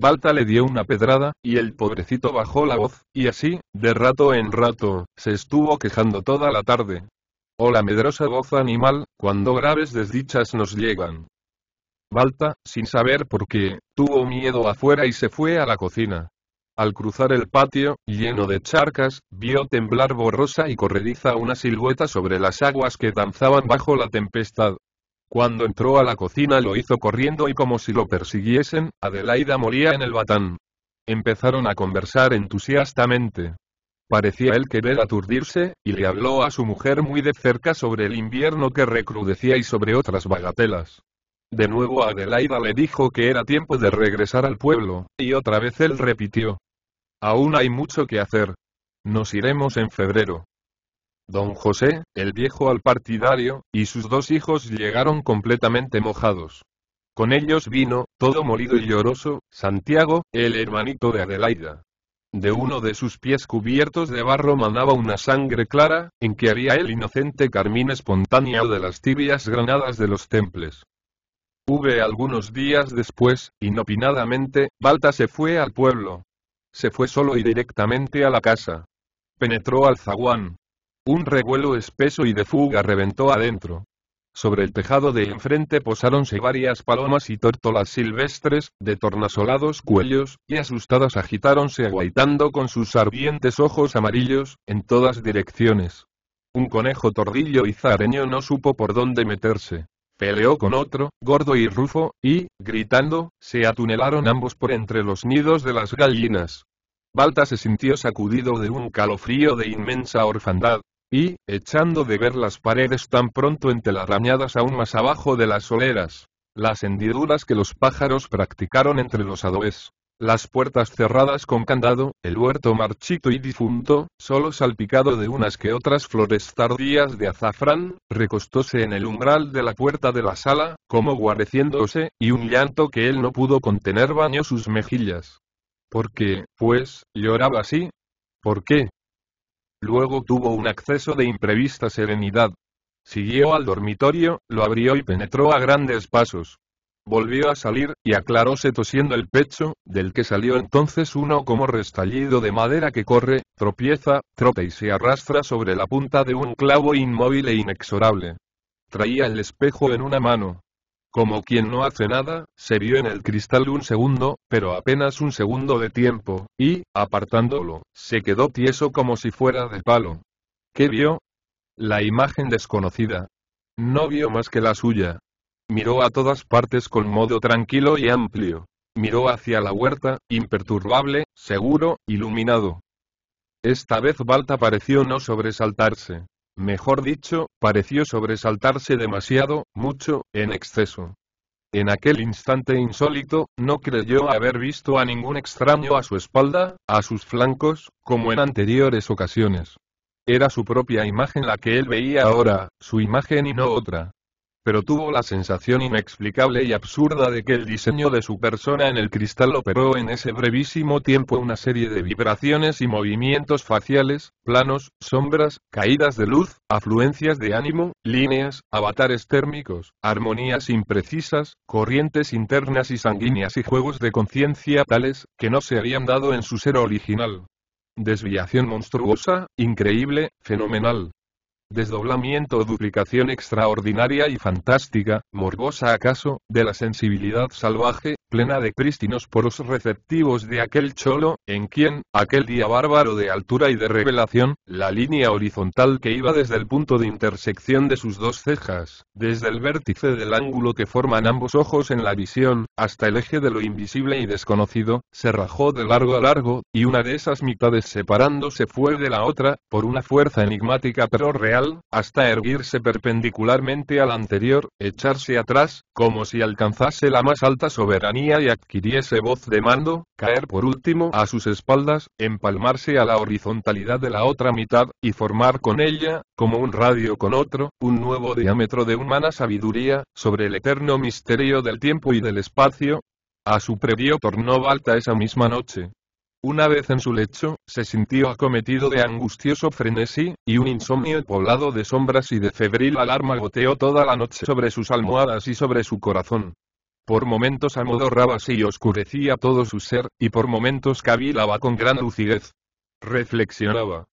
Balta le dio una pedrada, y el pobrecito bajó la voz, y así, de rato en rato, se estuvo quejando toda la tarde. Oh la medrosa voz animal, cuando graves desdichas nos llegan. Balta, sin saber por qué, tuvo miedo afuera y se fue a la cocina. Al cruzar el patio, lleno de charcas, vio temblar borrosa y corrediza una silueta sobre las aguas que danzaban bajo la tempestad. Cuando entró a la cocina lo hizo corriendo y como si lo persiguiesen, Adelaida moría en el batán. Empezaron a conversar entusiastamente. Parecía él querer aturdirse, y le habló a su mujer muy de cerca sobre el invierno que recrudecía y sobre otras bagatelas. De nuevo Adelaida le dijo que era tiempo de regresar al pueblo, y otra vez él repitió. Aún hay mucho que hacer. Nos iremos en febrero. Don José, el viejo al partidario, y sus dos hijos llegaron completamente mojados. Con ellos vino, todo molido y lloroso, Santiago, el hermanito de Adelaida. De uno de sus pies cubiertos de barro manaba una sangre clara, en que haría el inocente carmín espontáneo de las tibias granadas de los temples. V algunos días después, inopinadamente, Balta se fue al pueblo. Se fue solo y directamente a la casa. Penetró al zaguán. Un revuelo espeso y de fuga reventó adentro. Sobre el tejado de enfrente posáronse varias palomas y tórtolas silvestres, de tornasolados cuellos, y asustadas agitáronse aguaitando con sus ardientes ojos amarillos, en todas direcciones. Un conejo tordillo y zareño no supo por dónde meterse peleó con otro, gordo y rufo, y, gritando, se atunelaron ambos por entre los nidos de las gallinas. Balta se sintió sacudido de un calofrío de inmensa orfandad, y, echando de ver las paredes tan pronto entelarañadas aún más abajo de las soleras, las hendiduras que los pájaros practicaron entre los adobes, las puertas cerradas con candado, el huerto marchito y difunto, solo salpicado de unas que otras flores tardías de azafrán, recostóse en el umbral de la puerta de la sala, como guareciéndose, y un llanto que él no pudo contener bañó sus mejillas. ¿Por qué, pues, lloraba así? ¿Por qué? Luego tuvo un acceso de imprevista serenidad. Siguió al dormitorio, lo abrió y penetró a grandes pasos. Volvió a salir, y aclaróse tosiendo el pecho, del que salió entonces uno como restallido de madera que corre, tropieza, trota y se arrastra sobre la punta de un clavo inmóvil e inexorable. Traía el espejo en una mano, como quien no hace nada, se vio en el cristal un segundo, pero apenas un segundo de tiempo, y, apartándolo, se quedó tieso como si fuera de palo. ¿Qué vio? La imagen desconocida. No vio más que la suya. Miró a todas partes con modo tranquilo y amplio. Miró hacia la huerta, imperturbable, seguro, iluminado. Esta vez Balta pareció no sobresaltarse. Mejor dicho, pareció sobresaltarse demasiado, mucho, en exceso. En aquel instante insólito, no creyó haber visto a ningún extraño a su espalda, a sus flancos, como en anteriores ocasiones. Era su propia imagen la que él veía ahora, su imagen y no otra pero tuvo la sensación inexplicable y absurda de que el diseño de su persona en el cristal operó en ese brevísimo tiempo una serie de vibraciones y movimientos faciales, planos, sombras, caídas de luz, afluencias de ánimo, líneas, avatares térmicos, armonías imprecisas, corrientes internas y sanguíneas y juegos de conciencia tales, que no se habían dado en su ser original. Desviación monstruosa, increíble, fenomenal, desdoblamiento o duplicación extraordinaria y fantástica, morbosa acaso, de la sensibilidad salvaje, plena de cristinos poros receptivos de aquel cholo, en quien, aquel día bárbaro de altura y de revelación, la línea horizontal que iba desde el punto de intersección de sus dos cejas, desde el vértice del ángulo que forman ambos ojos en la visión, hasta el eje de lo invisible y desconocido, se rajó de largo a largo, y una de esas mitades separándose fue de la otra, por una fuerza enigmática pero real, hasta erguirse perpendicularmente al anterior, echarse atrás, como si alcanzase la más alta soberanía y adquiriese voz de mando, caer por último a sus espaldas, empalmarse a la horizontalidad de la otra mitad, y formar con ella, como un radio con otro, un nuevo diámetro de humana sabiduría, sobre el eterno misterio del tiempo y del espacio. A su previo tornó alta esa misma noche, una vez en su lecho, se sintió acometido de angustioso frenesí, y un insomnio poblado de sombras y de febril alarma goteó toda la noche sobre sus almohadas y sobre su corazón. Por momentos amodorraba y oscurecía todo su ser, y por momentos cavilaba con gran lucidez. Reflexionaba.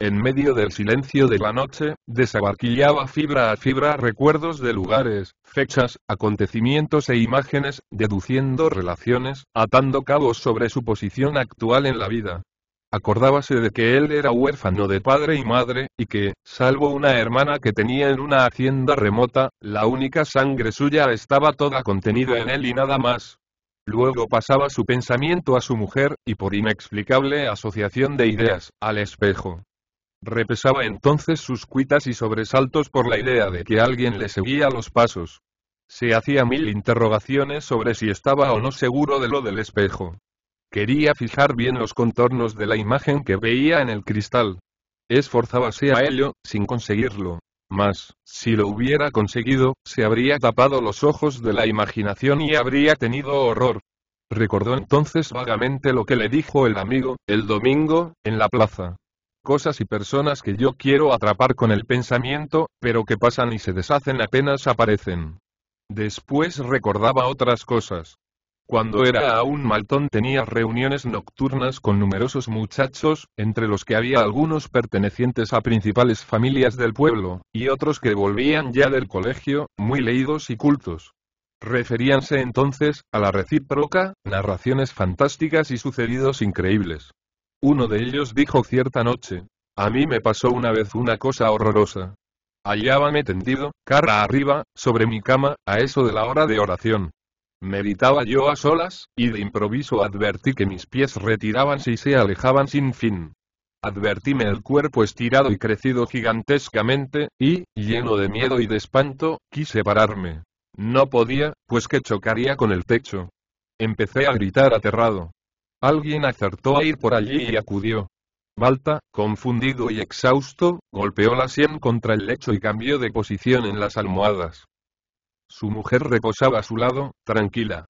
En medio del silencio de la noche, desabarquillaba fibra a fibra recuerdos de lugares, fechas, acontecimientos e imágenes, deduciendo relaciones, atando cabos sobre su posición actual en la vida. Acordábase de que él era huérfano de padre y madre, y que, salvo una hermana que tenía en una hacienda remota, la única sangre suya estaba toda contenida en él y nada más. Luego pasaba su pensamiento a su mujer, y por inexplicable asociación de ideas, al espejo. Repesaba entonces sus cuitas y sobresaltos por la idea de que alguien le seguía los pasos. Se hacía mil interrogaciones sobre si estaba o no seguro de lo del espejo. Quería fijar bien los contornos de la imagen que veía en el cristal. Esforzábase a ello, sin conseguirlo. Mas, si lo hubiera conseguido, se habría tapado los ojos de la imaginación y habría tenido horror. Recordó entonces vagamente lo que le dijo el amigo, el domingo, en la plaza. Cosas y personas que yo quiero atrapar con el pensamiento, pero que pasan y se deshacen apenas aparecen. Después recordaba otras cosas. Cuando era aún maltón tenía reuniones nocturnas con numerosos muchachos, entre los que había algunos pertenecientes a principales familias del pueblo, y otros que volvían ya del colegio, muy leídos y cultos. Referíanse entonces, a la recíproca, narraciones fantásticas y sucedidos increíbles. Uno de ellos dijo cierta noche, a mí me pasó una vez una cosa horrorosa. Hallábame tendido, cara arriba, sobre mi cama, a eso de la hora de oración, Meditaba yo a solas, y de improviso advertí que mis pies retiraban y se alejaban sin fin. Advertíme el cuerpo estirado y crecido gigantescamente, y, lleno de miedo y de espanto, quise pararme. No podía, pues que chocaría con el techo. Empecé a gritar aterrado. Alguien acertó a ir por allí y acudió. Balta, confundido y exhausto, golpeó la sien contra el lecho y cambió de posición en las almohadas. Su mujer reposaba a su lado, tranquila.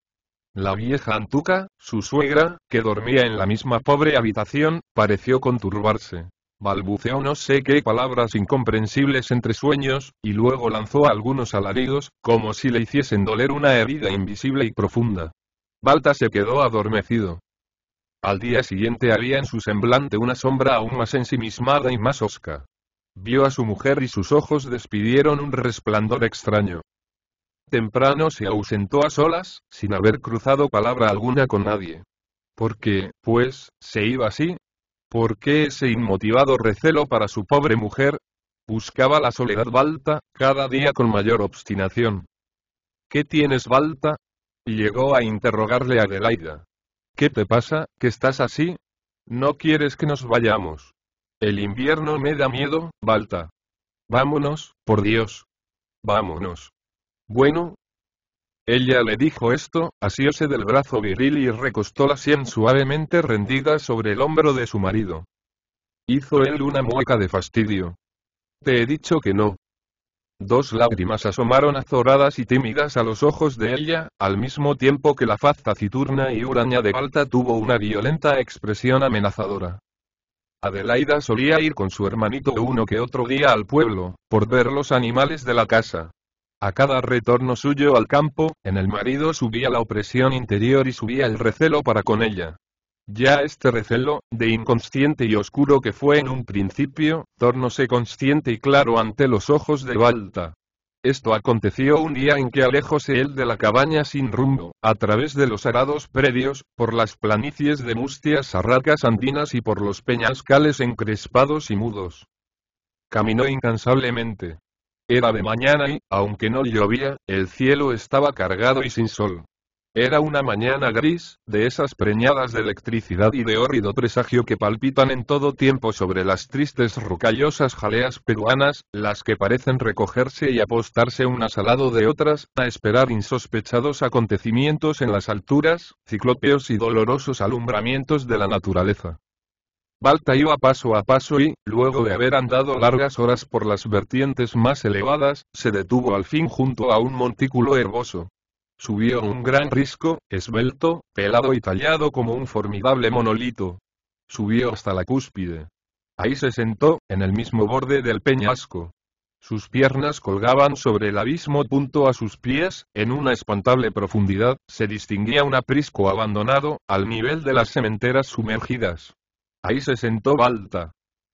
La vieja Antuca, su suegra, que dormía en la misma pobre habitación, pareció conturbarse. Balbuceó no sé qué palabras incomprensibles entre sueños, y luego lanzó algunos alaridos, como si le hiciesen doler una herida invisible y profunda. Balta se quedó adormecido. Al día siguiente había en su semblante una sombra aún más ensimismada y más osca. Vio a su mujer y sus ojos despidieron un resplandor extraño. Temprano se ausentó a solas, sin haber cruzado palabra alguna con nadie. ¿Por qué, pues, se iba así? ¿Por qué ese inmotivado recelo para su pobre mujer? Buscaba la soledad Balta, cada día con mayor obstinación. ¿Qué tienes Balta? Llegó a interrogarle Adelaida. ¿Qué te pasa, que estás así? No quieres que nos vayamos. El invierno me da miedo, Balta. Vámonos, por Dios. Vámonos. Bueno. Ella le dijo esto, asióse del brazo viril y recostó la sien suavemente rendida sobre el hombro de su marido. Hizo él una mueca de fastidio. Te he dicho que no. Dos lágrimas asomaron azoradas y tímidas a los ojos de ella, al mismo tiempo que la faz taciturna y huraña de balta tuvo una violenta expresión amenazadora. Adelaida solía ir con su hermanito uno que otro día al pueblo, por ver los animales de la casa. A cada retorno suyo al campo, en el marido subía la opresión interior y subía el recelo para con ella. Ya este recelo, de inconsciente y oscuro que fue en un principio, tornóse consciente y claro ante los ojos de Balta. Esto aconteció un día en que alejóse él de la cabaña sin rumbo, a través de los arados predios, por las planicies de mustias arracas andinas y por los peñascales encrespados y mudos. Caminó incansablemente. Era de mañana y, aunque no llovía, el cielo estaba cargado y sin sol. Era una mañana gris, de esas preñadas de electricidad y de hórrido presagio que palpitan en todo tiempo sobre las tristes rocallosas jaleas peruanas, las que parecen recogerse y apostarse unas al lado de otras, a esperar insospechados acontecimientos en las alturas, ciclópeos y dolorosos alumbramientos de la naturaleza. Balta iba paso a paso y, luego de haber andado largas horas por las vertientes más elevadas, se detuvo al fin junto a un montículo herboso. Subió un gran risco, esbelto, pelado y tallado como un formidable monolito. Subió hasta la cúspide. Ahí se sentó, en el mismo borde del peñasco. Sus piernas colgaban sobre el abismo. Punto a sus pies, en una espantable profundidad, se distinguía un aprisco abandonado, al nivel de las cementeras sumergidas. Ahí se sentó Balta.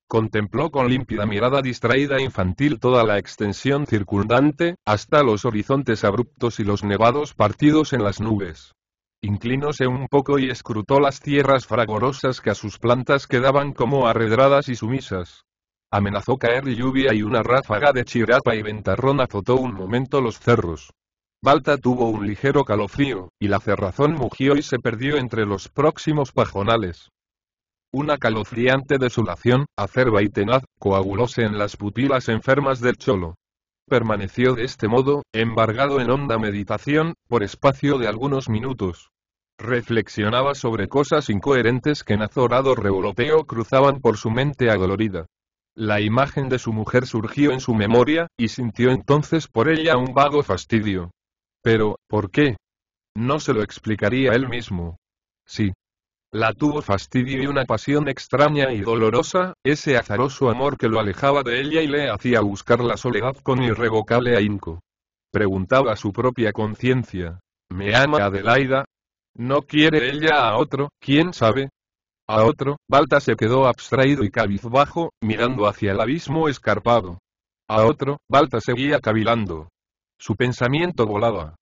Contempló con límpida mirada distraída e infantil toda la extensión circundante, hasta los horizontes abruptos y los nevados partidos en las nubes. Inclinóse un poco y escrutó las tierras fragorosas que a sus plantas quedaban como arredradas y sumisas. Amenazó caer lluvia y una ráfaga de chirapa y ventarrón azotó un momento los cerros. Balta tuvo un ligero calofrío, y la cerrazón mugió y se perdió entre los próximos pajonales. Una calofriante desolación, acerba y tenaz, coagulóse en las pupilas enfermas del cholo. Permaneció de este modo, embargado en honda meditación, por espacio de algunos minutos. Reflexionaba sobre cosas incoherentes que en azorado revoloteo cruzaban por su mente adolorida. La imagen de su mujer surgió en su memoria, y sintió entonces por ella un vago fastidio. Pero, ¿por qué? No se lo explicaría él mismo. Sí, la tuvo fastidio y una pasión extraña y dolorosa, ese azaroso amor que lo alejaba de ella y le hacía buscar la soledad con irrevocable ahínco. Preguntaba a su propia conciencia, ¿me ama Adelaida? ¿No quiere ella a otro, quién sabe? A otro, Balta se quedó abstraído y cabizbajo, mirando hacia el abismo escarpado. A otro, Balta seguía cavilando. Su pensamiento volaba.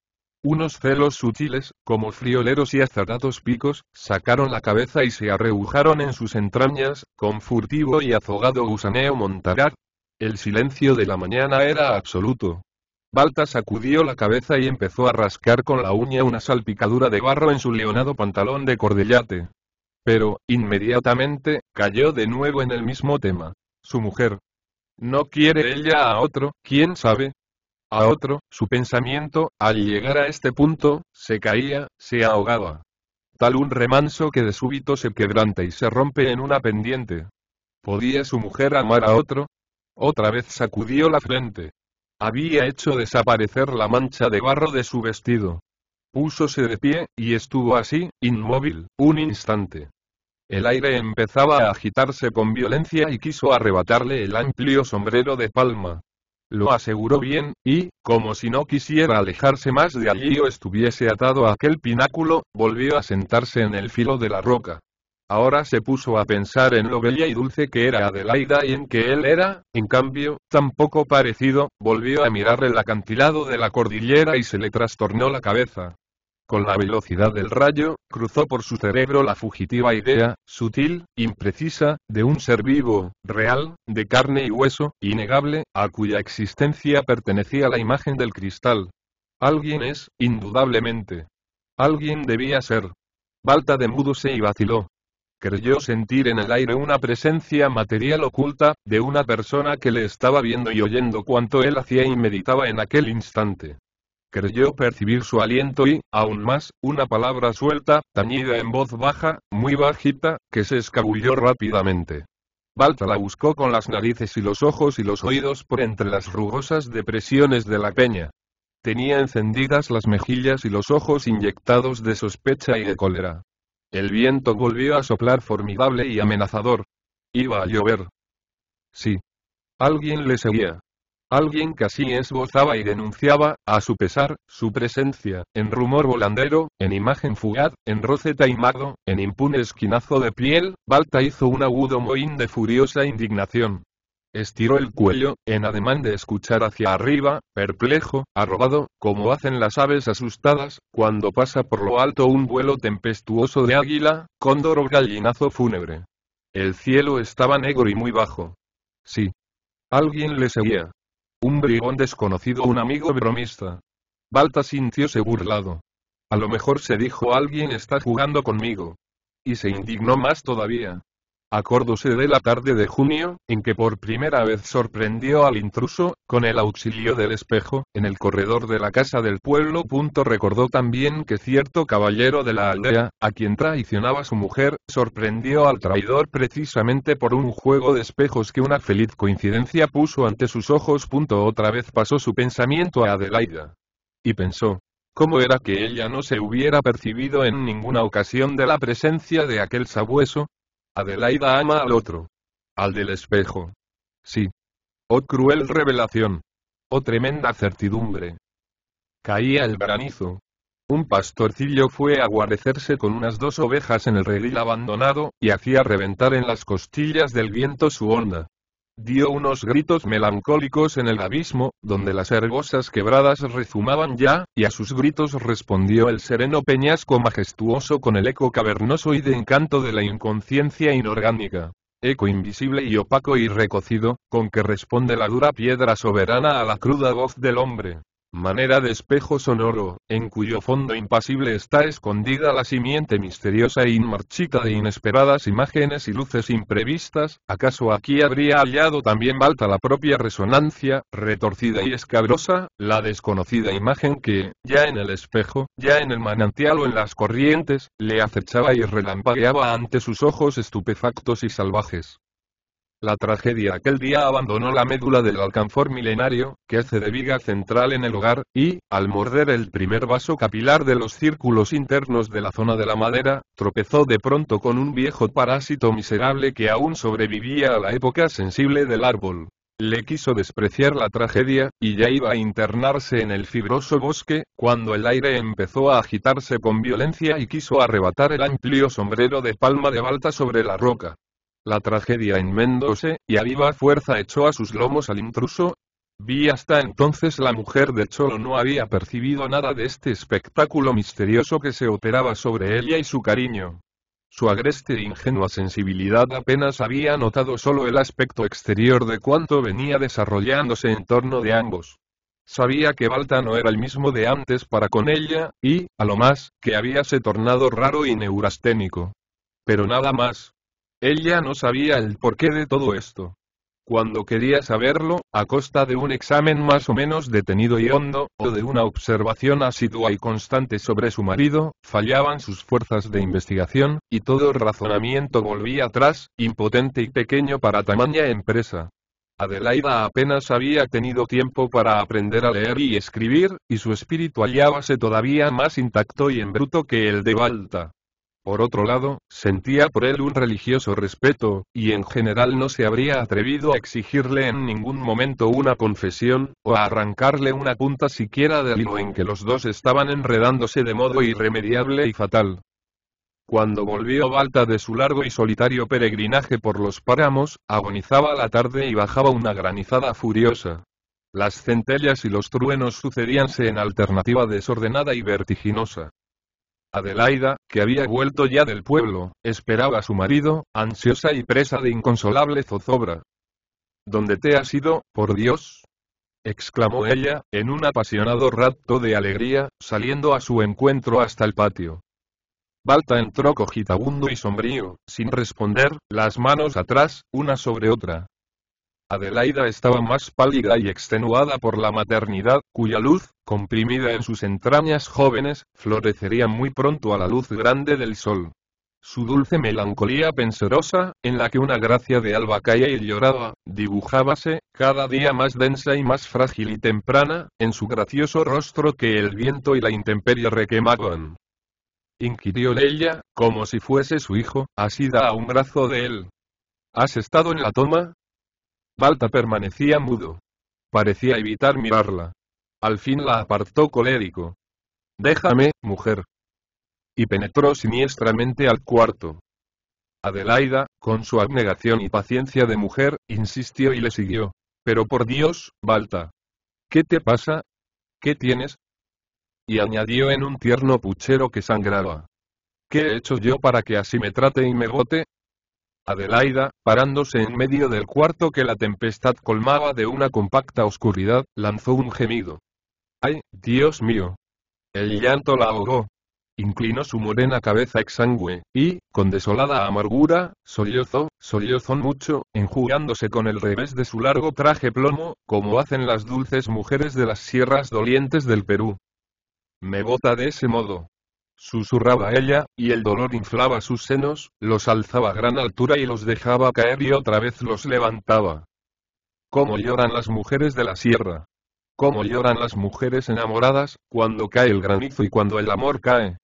Unos celos sutiles, como frioleros y azarados picos, sacaron la cabeza y se arrebujaron en sus entrañas, con furtivo y azogado gusaneo montagar. El silencio de la mañana era absoluto. Balta sacudió la cabeza y empezó a rascar con la uña una salpicadura de barro en su leonado pantalón de cordellate. Pero, inmediatamente, cayó de nuevo en el mismo tema. Su mujer. ¿No quiere ella a otro, quién sabe? a otro, su pensamiento, al llegar a este punto, se caía, se ahogaba. Tal un remanso que de súbito se quebranta y se rompe en una pendiente. ¿Podía su mujer amar a otro? Otra vez sacudió la frente. Había hecho desaparecer la mancha de barro de su vestido. Púsose de pie, y estuvo así, inmóvil, un instante. El aire empezaba a agitarse con violencia y quiso arrebatarle el amplio sombrero de palma lo aseguró bien, y, como si no quisiera alejarse más de allí o estuviese atado a aquel pináculo, volvió a sentarse en el filo de la roca. Ahora se puso a pensar en lo bella y dulce que era Adelaida y en que él era, en cambio, tan poco parecido, volvió a mirar el acantilado de la cordillera y se le trastornó la cabeza con la velocidad del rayo, cruzó por su cerebro la fugitiva idea, sutil, imprecisa, de un ser vivo, real, de carne y hueso, innegable, a cuya existencia pertenecía la imagen del cristal. Alguien es, indudablemente. Alguien debía ser. Balta de se y vaciló. Creyó sentir en el aire una presencia material oculta, de una persona que le estaba viendo y oyendo cuanto él hacía y meditaba en aquel instante creyó percibir su aliento y, aún más, una palabra suelta, tañida en voz baja, muy bajita, que se escabulló rápidamente. Balta la buscó con las narices y los ojos y los oídos por entre las rugosas depresiones de la peña. Tenía encendidas las mejillas y los ojos inyectados de sospecha y de cólera. El viento volvió a soplar formidable y amenazador. Iba a llover. Sí. Alguien le seguía alguien casi esbozaba y denunciaba, a su pesar, su presencia, en rumor volandero, en imagen fugaz, en roce taimado, en impune esquinazo de piel, Balta hizo un agudo mohín de furiosa indignación. Estiró el cuello, en ademán de escuchar hacia arriba, perplejo, arrobado, como hacen las aves asustadas, cuando pasa por lo alto un vuelo tempestuoso de águila, cóndor o gallinazo fúnebre. El cielo estaba negro y muy bajo. Sí. Alguien le seguía. Un bribón desconocido, un amigo bromista. Balta sintióse burlado. A lo mejor se dijo alguien está jugando conmigo. Y se indignó más todavía. Acordóse de la tarde de junio, en que por primera vez sorprendió al intruso, con el auxilio del espejo, en el corredor de la casa del pueblo. recordó también que cierto caballero de la aldea, a quien traicionaba su mujer, sorprendió al traidor precisamente por un juego de espejos que una feliz coincidencia puso ante sus ojos. otra vez pasó su pensamiento a Adelaida. Y pensó, ¿Cómo era que ella no se hubiera percibido en ninguna ocasión de la presencia de aquel sabueso? Adelaida ama al otro. Al del espejo. Sí. Oh cruel revelación. Oh tremenda certidumbre. Caía el granizo. Un pastorcillo fue a guarecerse con unas dos ovejas en el redil abandonado, y hacía reventar en las costillas del viento su onda dio unos gritos melancólicos en el abismo, donde las herbosas quebradas rezumaban ya, y a sus gritos respondió el sereno peñasco majestuoso con el eco cavernoso y de encanto de la inconsciencia inorgánica. Eco invisible y opaco y recocido, con que responde la dura piedra soberana a la cruda voz del hombre manera de espejo sonoro, en cuyo fondo impasible está escondida la simiente misteriosa e inmarchita de inesperadas imágenes y luces imprevistas, ¿acaso aquí habría hallado también Balta la propia resonancia, retorcida y escabrosa, la desconocida imagen que, ya en el espejo, ya en el manantial o en las corrientes, le acechaba y relampagueaba ante sus ojos estupefactos y salvajes? La tragedia aquel día abandonó la médula del alcanfor milenario, que hace de viga central en el hogar, y, al morder el primer vaso capilar de los círculos internos de la zona de la madera, tropezó de pronto con un viejo parásito miserable que aún sobrevivía a la época sensible del árbol. Le quiso despreciar la tragedia, y ya iba a internarse en el fibroso bosque, cuando el aire empezó a agitarse con violencia y quiso arrebatar el amplio sombrero de palma de balta sobre la roca. La tragedia enmendóse, y a viva fuerza echó a sus lomos al intruso. Vi hasta entonces la mujer de Cholo no había percibido nada de este espectáculo misterioso que se operaba sobre ella y su cariño. Su agreste e ingenua sensibilidad apenas había notado solo el aspecto exterior de cuanto venía desarrollándose en torno de ambos. Sabía que Balta no era el mismo de antes para con ella, y, a lo más, que habíase tornado raro y neurasténico. Pero nada más. Ella no sabía el porqué de todo esto. Cuando quería saberlo, a costa de un examen más o menos detenido y hondo, o de una observación asidua y constante sobre su marido, fallaban sus fuerzas de investigación, y todo razonamiento volvía atrás, impotente y pequeño para tamaña empresa. Adelaida apenas había tenido tiempo para aprender a leer y escribir, y su espíritu hallábase todavía más intacto y en bruto que el de Balta. Por otro lado, sentía por él un religioso respeto, y en general no se habría atrevido a exigirle en ningún momento una confesión, o a arrancarle una punta siquiera del hilo en que los dos estaban enredándose de modo irremediable y fatal. Cuando volvió Balta de su largo y solitario peregrinaje por los páramos, agonizaba la tarde y bajaba una granizada furiosa. Las centellas y los truenos sucedíanse en alternativa desordenada y vertiginosa. Adelaida, que había vuelto ya del pueblo, esperaba a su marido, ansiosa y presa de inconsolable zozobra. ¿Dónde te has ido, por Dios? exclamó ella, en un apasionado rapto de alegría, saliendo a su encuentro hasta el patio. Balta entró cogitabundo y sombrío, sin responder, las manos atrás, una sobre otra, Adelaida estaba más pálida y extenuada por la maternidad, cuya luz, comprimida en sus entrañas jóvenes, florecería muy pronto a la luz grande del sol. Su dulce melancolía penserosa, en la que una gracia de alba caía y lloraba, dibujábase, cada día más densa y más frágil y temprana, en su gracioso rostro que el viento y la intemperie requemaban. Inquirió ella, como si fuese su hijo, asida a un brazo de él. ¿Has estado en la toma? Balta permanecía mudo. Parecía evitar mirarla. Al fin la apartó colérico. Déjame, mujer. Y penetró siniestramente al cuarto. Adelaida, con su abnegación y paciencia de mujer, insistió y le siguió. Pero por Dios, Balta. ¿Qué te pasa? ¿Qué tienes? Y añadió en un tierno puchero que sangraba. ¿Qué he hecho yo para que así me trate y me gote? Adelaida, parándose en medio del cuarto que la tempestad colmaba de una compacta oscuridad, lanzó un gemido. ¡Ay, Dios mío! El llanto la ahogó. Inclinó su morena cabeza exangüe, y, con desolada amargura, sollozó, sollozó mucho, enjugándose con el revés de su largo traje plomo, como hacen las dulces mujeres de las sierras dolientes del Perú. Me bota de ese modo, susurraba ella, y el dolor inflaba sus senos, los alzaba a gran altura y los dejaba caer y otra vez los levantaba. ¿Cómo lloran las mujeres de la sierra? ¿Cómo lloran las mujeres enamoradas, cuando cae el granizo y cuando el amor cae?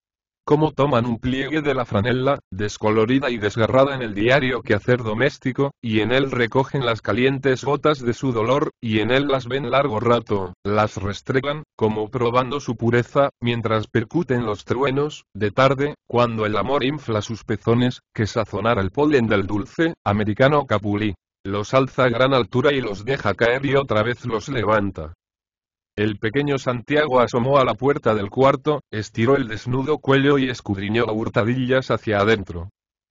como toman un pliegue de la franela, descolorida y desgarrada en el diario quehacer doméstico, y en él recogen las calientes gotas de su dolor, y en él las ven largo rato, las restregan, como probando su pureza, mientras percuten los truenos, de tarde, cuando el amor infla sus pezones, que sazonar el polen del dulce, americano capulí. Los alza a gran altura y los deja caer y otra vez los levanta. El pequeño Santiago asomó a la puerta del cuarto, estiró el desnudo cuello y escudriñó a hurtadillas hacia adentro.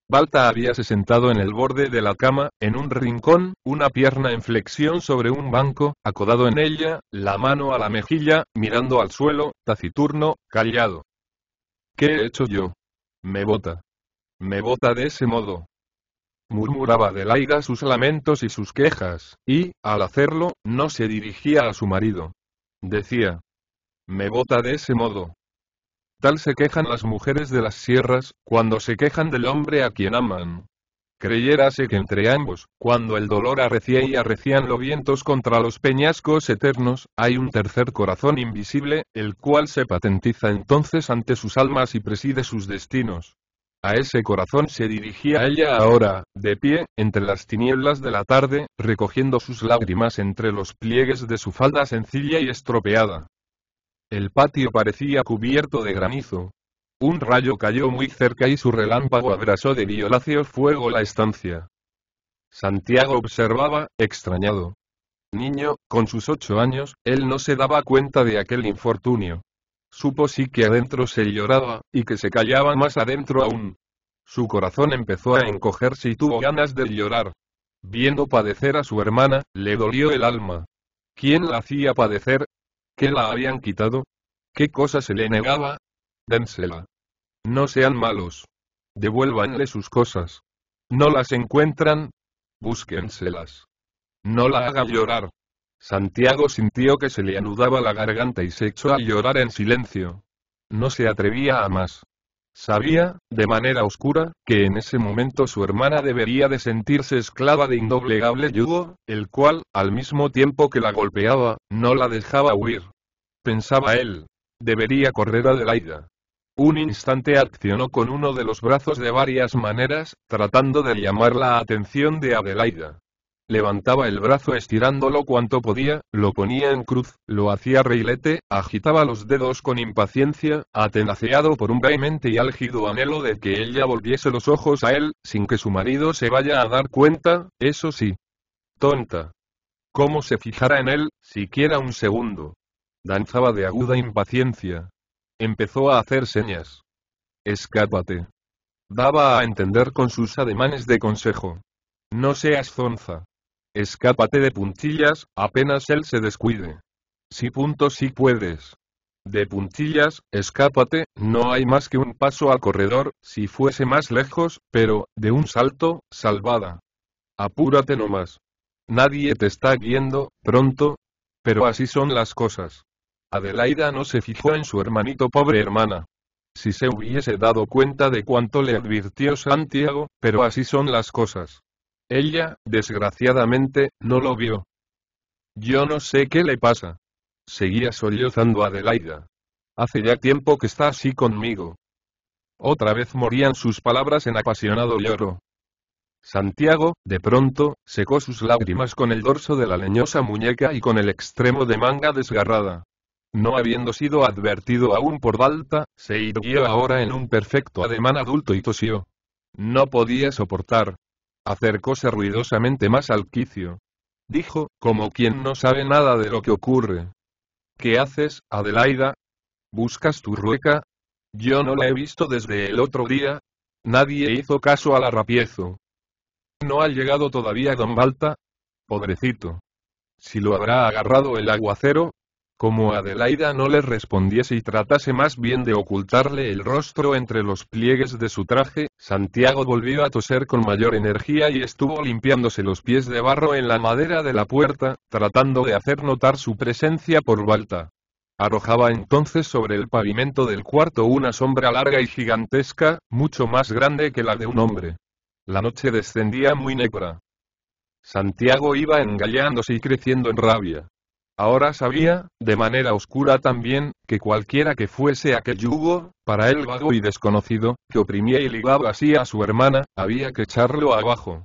Balta habíase sentado en el borde de la cama, en un rincón, una pierna en flexión sobre un banco, acodado en ella, la mano a la mejilla, mirando al suelo, taciturno, callado. ¿Qué he hecho yo? Me bota. Me bota de ese modo. Murmuraba Adelaida sus lamentos y sus quejas, y, al hacerlo, no se dirigía a su marido. Decía. Me bota de ese modo. Tal se quejan las mujeres de las sierras, cuando se quejan del hombre a quien aman. Creyérase que entre ambos, cuando el dolor arrecía y arrecían los vientos contra los peñascos eternos, hay un tercer corazón invisible, el cual se patentiza entonces ante sus almas y preside sus destinos. A ese corazón se dirigía ella ahora, de pie, entre las tinieblas de la tarde, recogiendo sus lágrimas entre los pliegues de su falda sencilla y estropeada. El patio parecía cubierto de granizo. Un rayo cayó muy cerca y su relámpago abrasó de violáceo fuego la estancia. Santiago observaba, extrañado. Niño, con sus ocho años, él no se daba cuenta de aquel infortunio. Supo sí que adentro se lloraba, y que se callaba más adentro aún. Su corazón empezó a encogerse y tuvo ganas de llorar. Viendo padecer a su hermana, le dolió el alma. ¿Quién la hacía padecer? ¿Qué la habían quitado? ¿Qué cosa se le negaba? Dénsela. No sean malos. Devuélvanle sus cosas. No las encuentran. Búsquenselas. No la haga llorar. Santiago sintió que se le anudaba la garganta y se echó a llorar en silencio. No se atrevía a más. Sabía, de manera oscura, que en ese momento su hermana debería de sentirse esclava de indoblegable yugo, el cual, al mismo tiempo que la golpeaba, no la dejaba huir. Pensaba él. Debería correr Adelaida. Un instante accionó con uno de los brazos de varias maneras, tratando de llamar la atención de Adelaida. Levantaba el brazo estirándolo cuanto podía, lo ponía en cruz, lo hacía reilete, agitaba los dedos con impaciencia, atenaceado por un vehemente y álgido anhelo de que ella volviese los ojos a él, sin que su marido se vaya a dar cuenta, eso sí. Tonta. ¿Cómo se fijara en él, siquiera un segundo? Danzaba de aguda impaciencia. Empezó a hacer señas. Escápate. Daba a entender con sus ademanes de consejo. No seas zonza. Escápate de puntillas, apenas él se descuide. Si punto si puedes. De puntillas, escápate, no hay más que un paso al corredor, si fuese más lejos, pero, de un salto, salvada. Apúrate nomás. Nadie te está viendo, pronto. Pero así son las cosas. Adelaida no se fijó en su hermanito pobre hermana. Si se hubiese dado cuenta de cuánto le advirtió Santiago, pero así son las cosas. Ella, desgraciadamente, no lo vio. Yo no sé qué le pasa. Seguía sollozando Adelaida. Hace ya tiempo que está así conmigo. Otra vez morían sus palabras en apasionado lloro. Santiago, de pronto, secó sus lágrimas con el dorso de la leñosa muñeca y con el extremo de manga desgarrada. No habiendo sido advertido aún por Dalta, se irguió ahora en un perfecto ademán adulto y tosió. No podía soportar, Acercóse ruidosamente más al quicio. Dijo, como quien no sabe nada de lo que ocurre. ¿Qué haces, Adelaida? ¿Buscas tu rueca? Yo no la he visto desde el otro día. Nadie hizo caso al arrapiezo. ¿No ha llegado todavía don Balta? Pobrecito. Si lo habrá agarrado el aguacero, como Adelaida no le respondiese y tratase más bien de ocultarle el rostro entre los pliegues de su traje, Santiago volvió a toser con mayor energía y estuvo limpiándose los pies de barro en la madera de la puerta, tratando de hacer notar su presencia por balta. Arrojaba entonces sobre el pavimento del cuarto una sombra larga y gigantesca, mucho más grande que la de un hombre. La noche descendía muy negra. Santiago iba engallándose y creciendo en rabia. Ahora sabía, de manera oscura también, que cualquiera que fuese aquel yugo, para él vago y desconocido, que oprimía y ligaba así a su hermana, había que echarlo abajo.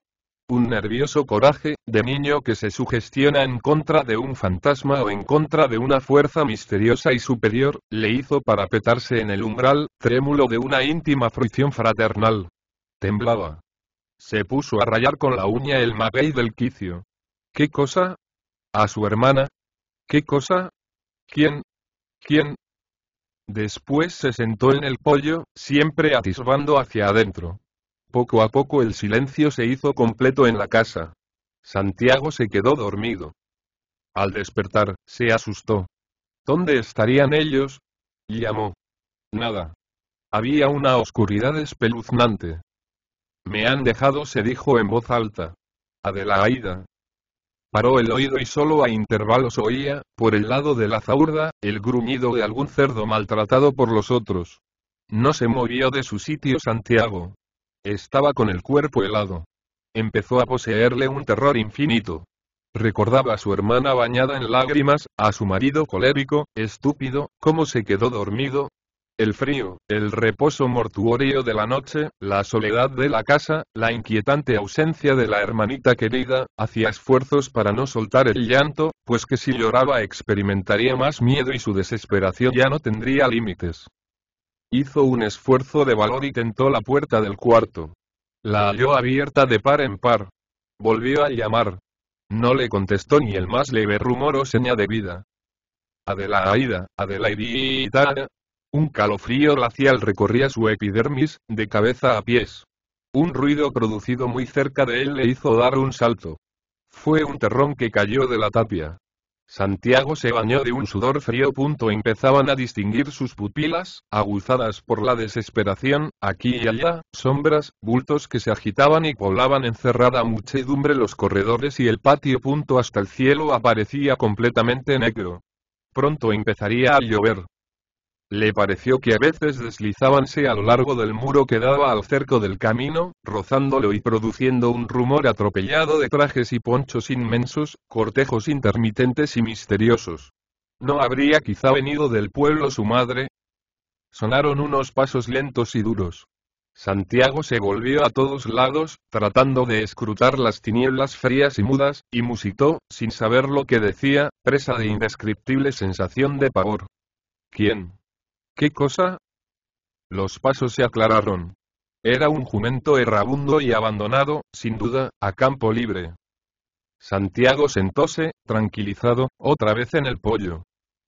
Un nervioso coraje, de niño que se sugestiona en contra de un fantasma o en contra de una fuerza misteriosa y superior, le hizo parapetarse en el umbral, trémulo de una íntima fruición fraternal. Temblaba. Se puso a rayar con la uña el maguey del quicio. ¿Qué cosa? A su hermana, ¿Qué cosa? ¿Quién? ¿Quién? Después se sentó en el pollo, siempre atisbando hacia adentro. Poco a poco el silencio se hizo completo en la casa. Santiago se quedó dormido. Al despertar, se asustó. ¿Dónde estarían ellos? Llamó. Nada. Había una oscuridad espeluznante. Me han dejado, se dijo en voz alta. Adelaida, Paró el oído y solo a intervalos oía, por el lado de la zaurda, el gruñido de algún cerdo maltratado por los otros. No se movió de su sitio Santiago. Estaba con el cuerpo helado. Empezó a poseerle un terror infinito. Recordaba a su hermana bañada en lágrimas, a su marido colérico, estúpido, cómo se quedó dormido, el frío, el reposo mortuorio de la noche, la soledad de la casa, la inquietante ausencia de la hermanita querida, hacía esfuerzos para no soltar el llanto, pues que si lloraba experimentaría más miedo y su desesperación ya no tendría límites. Hizo un esfuerzo de valor y tentó la puerta del cuarto. La halló abierta de par en par. Volvió a llamar. No le contestó ni el más leve rumor o seña de vida. Adelaida, adelaida Adelaidita, un calofrío glacial recorría su epidermis, de cabeza a pies. Un ruido producido muy cerca de él le hizo dar un salto. Fue un terrón que cayó de la tapia. Santiago se bañó de un sudor frío. Empezaban a distinguir sus pupilas, aguzadas por la desesperación, aquí y allá, sombras, bultos que se agitaban y poblaban encerrada muchedumbre los corredores y el patio. Hasta el cielo aparecía completamente negro. Pronto empezaría a llover. Le pareció que a veces deslizábanse a lo largo del muro que daba al cerco del camino, rozándolo y produciendo un rumor atropellado de trajes y ponchos inmensos, cortejos intermitentes y misteriosos. ¿No habría quizá venido del pueblo su madre? Sonaron unos pasos lentos y duros. Santiago se volvió a todos lados, tratando de escrutar las tinieblas frías y mudas, y musitó, sin saber lo que decía, presa de indescriptible sensación de pavor. ¿Quién? ¿Qué cosa? Los pasos se aclararon. Era un jumento errabundo y abandonado, sin duda, a campo libre. Santiago sentóse, tranquilizado, otra vez en el pollo.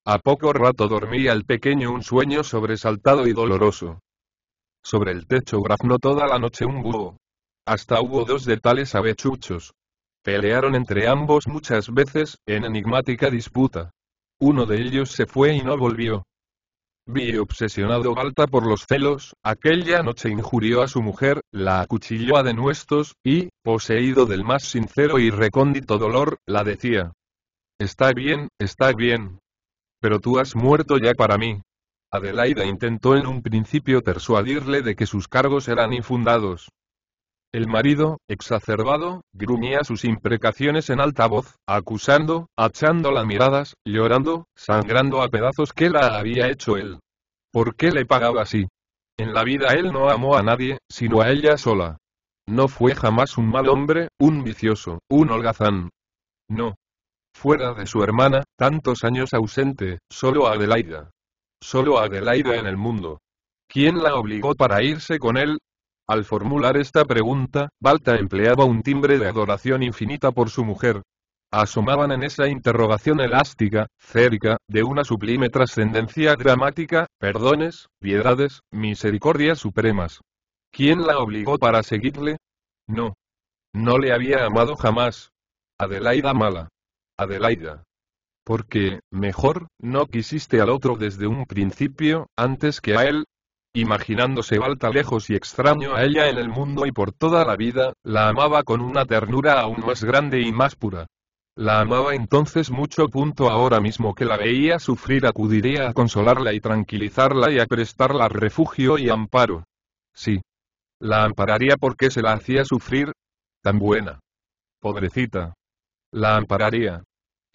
A poco rato dormía el pequeño un sueño sobresaltado y doloroso. Sobre el techo graznó toda la noche un búho. Hasta hubo dos de tales avechuchos. Pelearon entre ambos muchas veces, en enigmática disputa. Uno de ellos se fue y no volvió. Vi obsesionado Balta por los celos, aquella noche injurió a su mujer, la acuchilló a denuestos, y, poseído del más sincero y recóndito dolor, la decía. Está bien, está bien. Pero tú has muerto ya para mí. Adelaida intentó en un principio persuadirle de que sus cargos eran infundados, el marido, exacerbado, gruñía sus imprecaciones en alta voz, acusando, achándola miradas, llorando, sangrando a pedazos que la había hecho él. ¿Por qué le pagaba así? En la vida él no amó a nadie, sino a ella sola. No fue jamás un mal hombre, un vicioso, un holgazán. No. Fuera de su hermana, tantos años ausente, solo Adelaida. Solo Adelaida en el mundo. ¿Quién la obligó para irse con él? Al formular esta pregunta, Balta empleaba un timbre de adoración infinita por su mujer. Asomaban en esa interrogación elástica, cerca, de una sublime trascendencia dramática, perdones, piedades, misericordias supremas. ¿Quién la obligó para seguirle? No. No le había amado jamás. Adelaida mala. Adelaida. Porque, mejor, no quisiste al otro desde un principio, antes que a él, Imaginándose Balta lejos y extraño a ella en el mundo y por toda la vida, la amaba con una ternura aún más grande y más pura. La amaba entonces mucho. Punto ahora mismo que la veía sufrir acudiría a consolarla y tranquilizarla y a prestarla refugio y amparo. Sí. La ampararía porque se la hacía sufrir. Tan buena. Pobrecita. La ampararía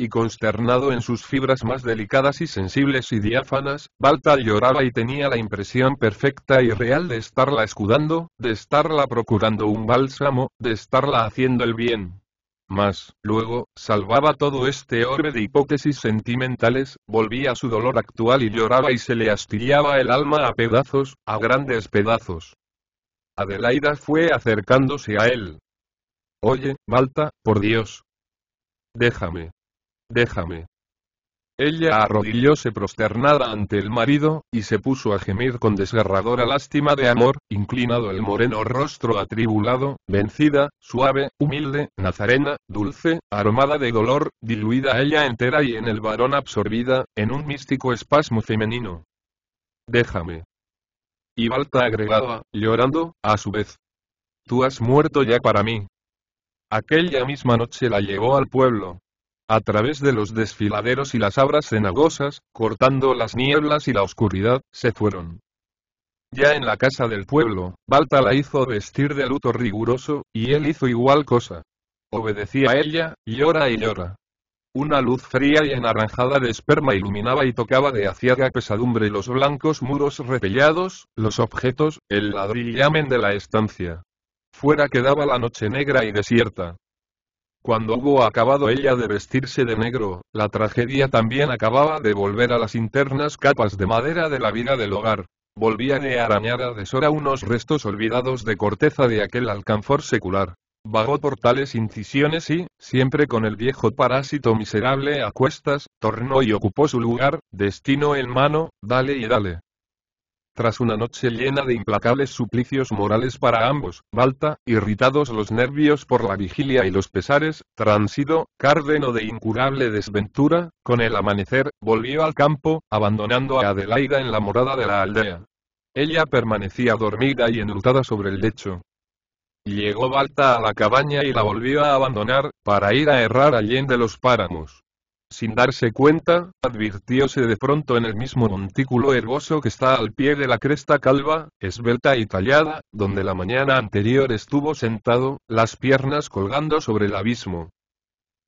y consternado en sus fibras más delicadas y sensibles y diáfanas, Balta lloraba y tenía la impresión perfecta y real de estarla escudando, de estarla procurando un bálsamo, de estarla haciendo el bien. Mas, luego, salvaba todo este orbe de hipótesis sentimentales, volvía a su dolor actual y lloraba y se le astillaba el alma a pedazos, a grandes pedazos. Adelaida fue acercándose a él. Oye, Balta, por Dios. Déjame déjame. Ella arrodillóse prosternada ante el marido, y se puso a gemir con desgarradora lástima de amor, inclinado el moreno rostro atribulado, vencida, suave, humilde, nazarena, dulce, aromada de dolor, diluida ella entera y en el varón absorbida, en un místico espasmo femenino. Déjame. Y Balta agregaba, llorando, a su vez. Tú has muerto ya para mí. Aquella misma noche la llevó al pueblo, a través de los desfiladeros y las abras cenagosas, cortando las nieblas y la oscuridad, se fueron. Ya en la casa del pueblo, Balta la hizo vestir de luto riguroso, y él hizo igual cosa. Obedecía a ella, llora y llora. Una luz fría y enaranjada de esperma iluminaba y tocaba de aciaga pesadumbre los blancos muros repellados, los objetos, el ladrillamen de la estancia. Fuera quedaba la noche negra y desierta. Cuando hubo acabado ella de vestirse de negro, la tragedia también acababa de volver a las internas capas de madera de la vida del hogar. Volvían a arañar a deshora unos restos olvidados de corteza de aquel alcanfor secular. Vagó por tales incisiones y, siempre con el viejo parásito miserable a cuestas, tornó y ocupó su lugar, destino en mano, dale y dale. Tras una noche llena de implacables suplicios morales para ambos, Balta, irritados los nervios por la vigilia y los pesares, Transido, cárdeno de incurable desventura, con el amanecer, volvió al campo, abandonando a Adelaida en la morada de la aldea. Ella permanecía dormida y enrutada sobre el lecho. Llegó Balta a la cabaña y la volvió a abandonar, para ir a errar de los páramos. Sin darse cuenta, advirtióse de pronto en el mismo montículo herboso que está al pie de la cresta calva, esbelta y tallada, donde la mañana anterior estuvo sentado, las piernas colgando sobre el abismo.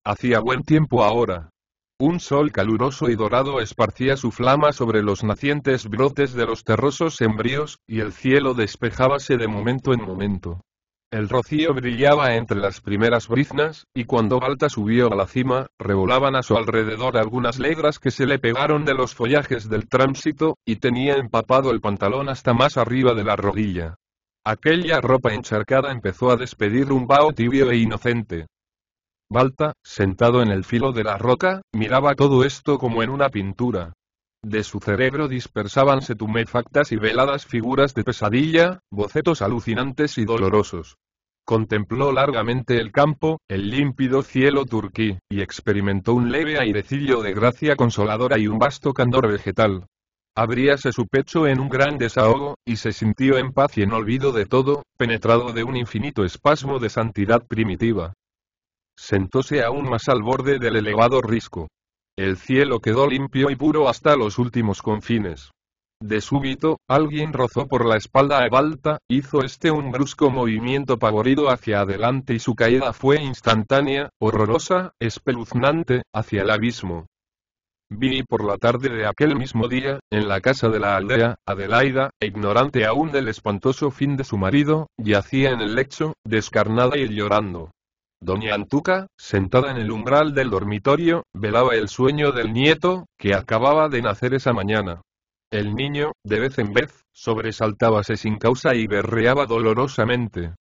Hacía buen tiempo ahora. Un sol caluroso y dorado esparcía su flama sobre los nacientes brotes de los terrosos embrios, y el cielo despejábase de momento en momento. El rocío brillaba entre las primeras briznas, y cuando Balta subió a la cima, revolaban a su alrededor algunas legras que se le pegaron de los follajes del tránsito, y tenía empapado el pantalón hasta más arriba de la rodilla. Aquella ropa encharcada empezó a despedir un vaho tibio e inocente. Balta, sentado en el filo de la roca, miraba todo esto como en una pintura. De su cerebro dispersábanse tumefactas y veladas figuras de pesadilla, bocetos alucinantes y dolorosos. Contempló largamente el campo, el límpido cielo turquí, y experimentó un leve airecillo de gracia consoladora y un vasto candor vegetal. Abríase su pecho en un gran desahogo, y se sintió en paz y en olvido de todo, penetrado de un infinito espasmo de santidad primitiva. Sentóse aún más al borde del elevado risco. El cielo quedó limpio y puro hasta los últimos confines. De súbito, alguien rozó por la espalda a Balta, hizo este un brusco movimiento pavorido hacia adelante y su caída fue instantánea, horrorosa, espeluznante, hacia el abismo. Vi por la tarde de aquel mismo día, en la casa de la aldea, Adelaida, ignorante aún del espantoso fin de su marido, yacía en el lecho, descarnada y llorando. Doña Antuca, sentada en el umbral del dormitorio, velaba el sueño del nieto, que acababa de nacer esa mañana. El niño, de vez en vez, sobresaltábase sin causa y berreaba dolorosamente.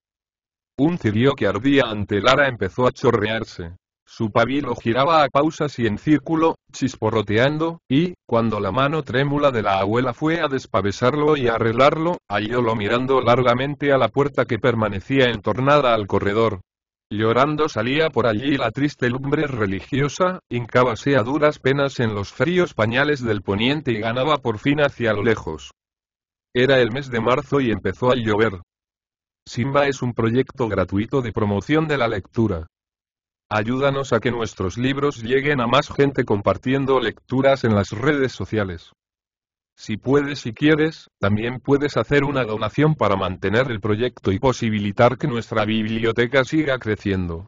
Un cirio que ardía ante Lara empezó a chorrearse. Su pavilo giraba a pausas y en círculo, chisporroteando, y, cuando la mano trémula de la abuela fue a despavesarlo y arreglarlo, hallólo mirando largamente a la puerta que permanecía entornada al corredor. Llorando salía por allí la triste lumbre religiosa, hincábase a duras penas en los fríos pañales del poniente y ganaba por fin hacia lo lejos. Era el mes de marzo y empezó a llover. Simba es un proyecto gratuito de promoción de la lectura. Ayúdanos a que nuestros libros lleguen a más gente compartiendo lecturas en las redes sociales. Si puedes y quieres, también puedes hacer una donación para mantener el proyecto y posibilitar que nuestra biblioteca siga creciendo.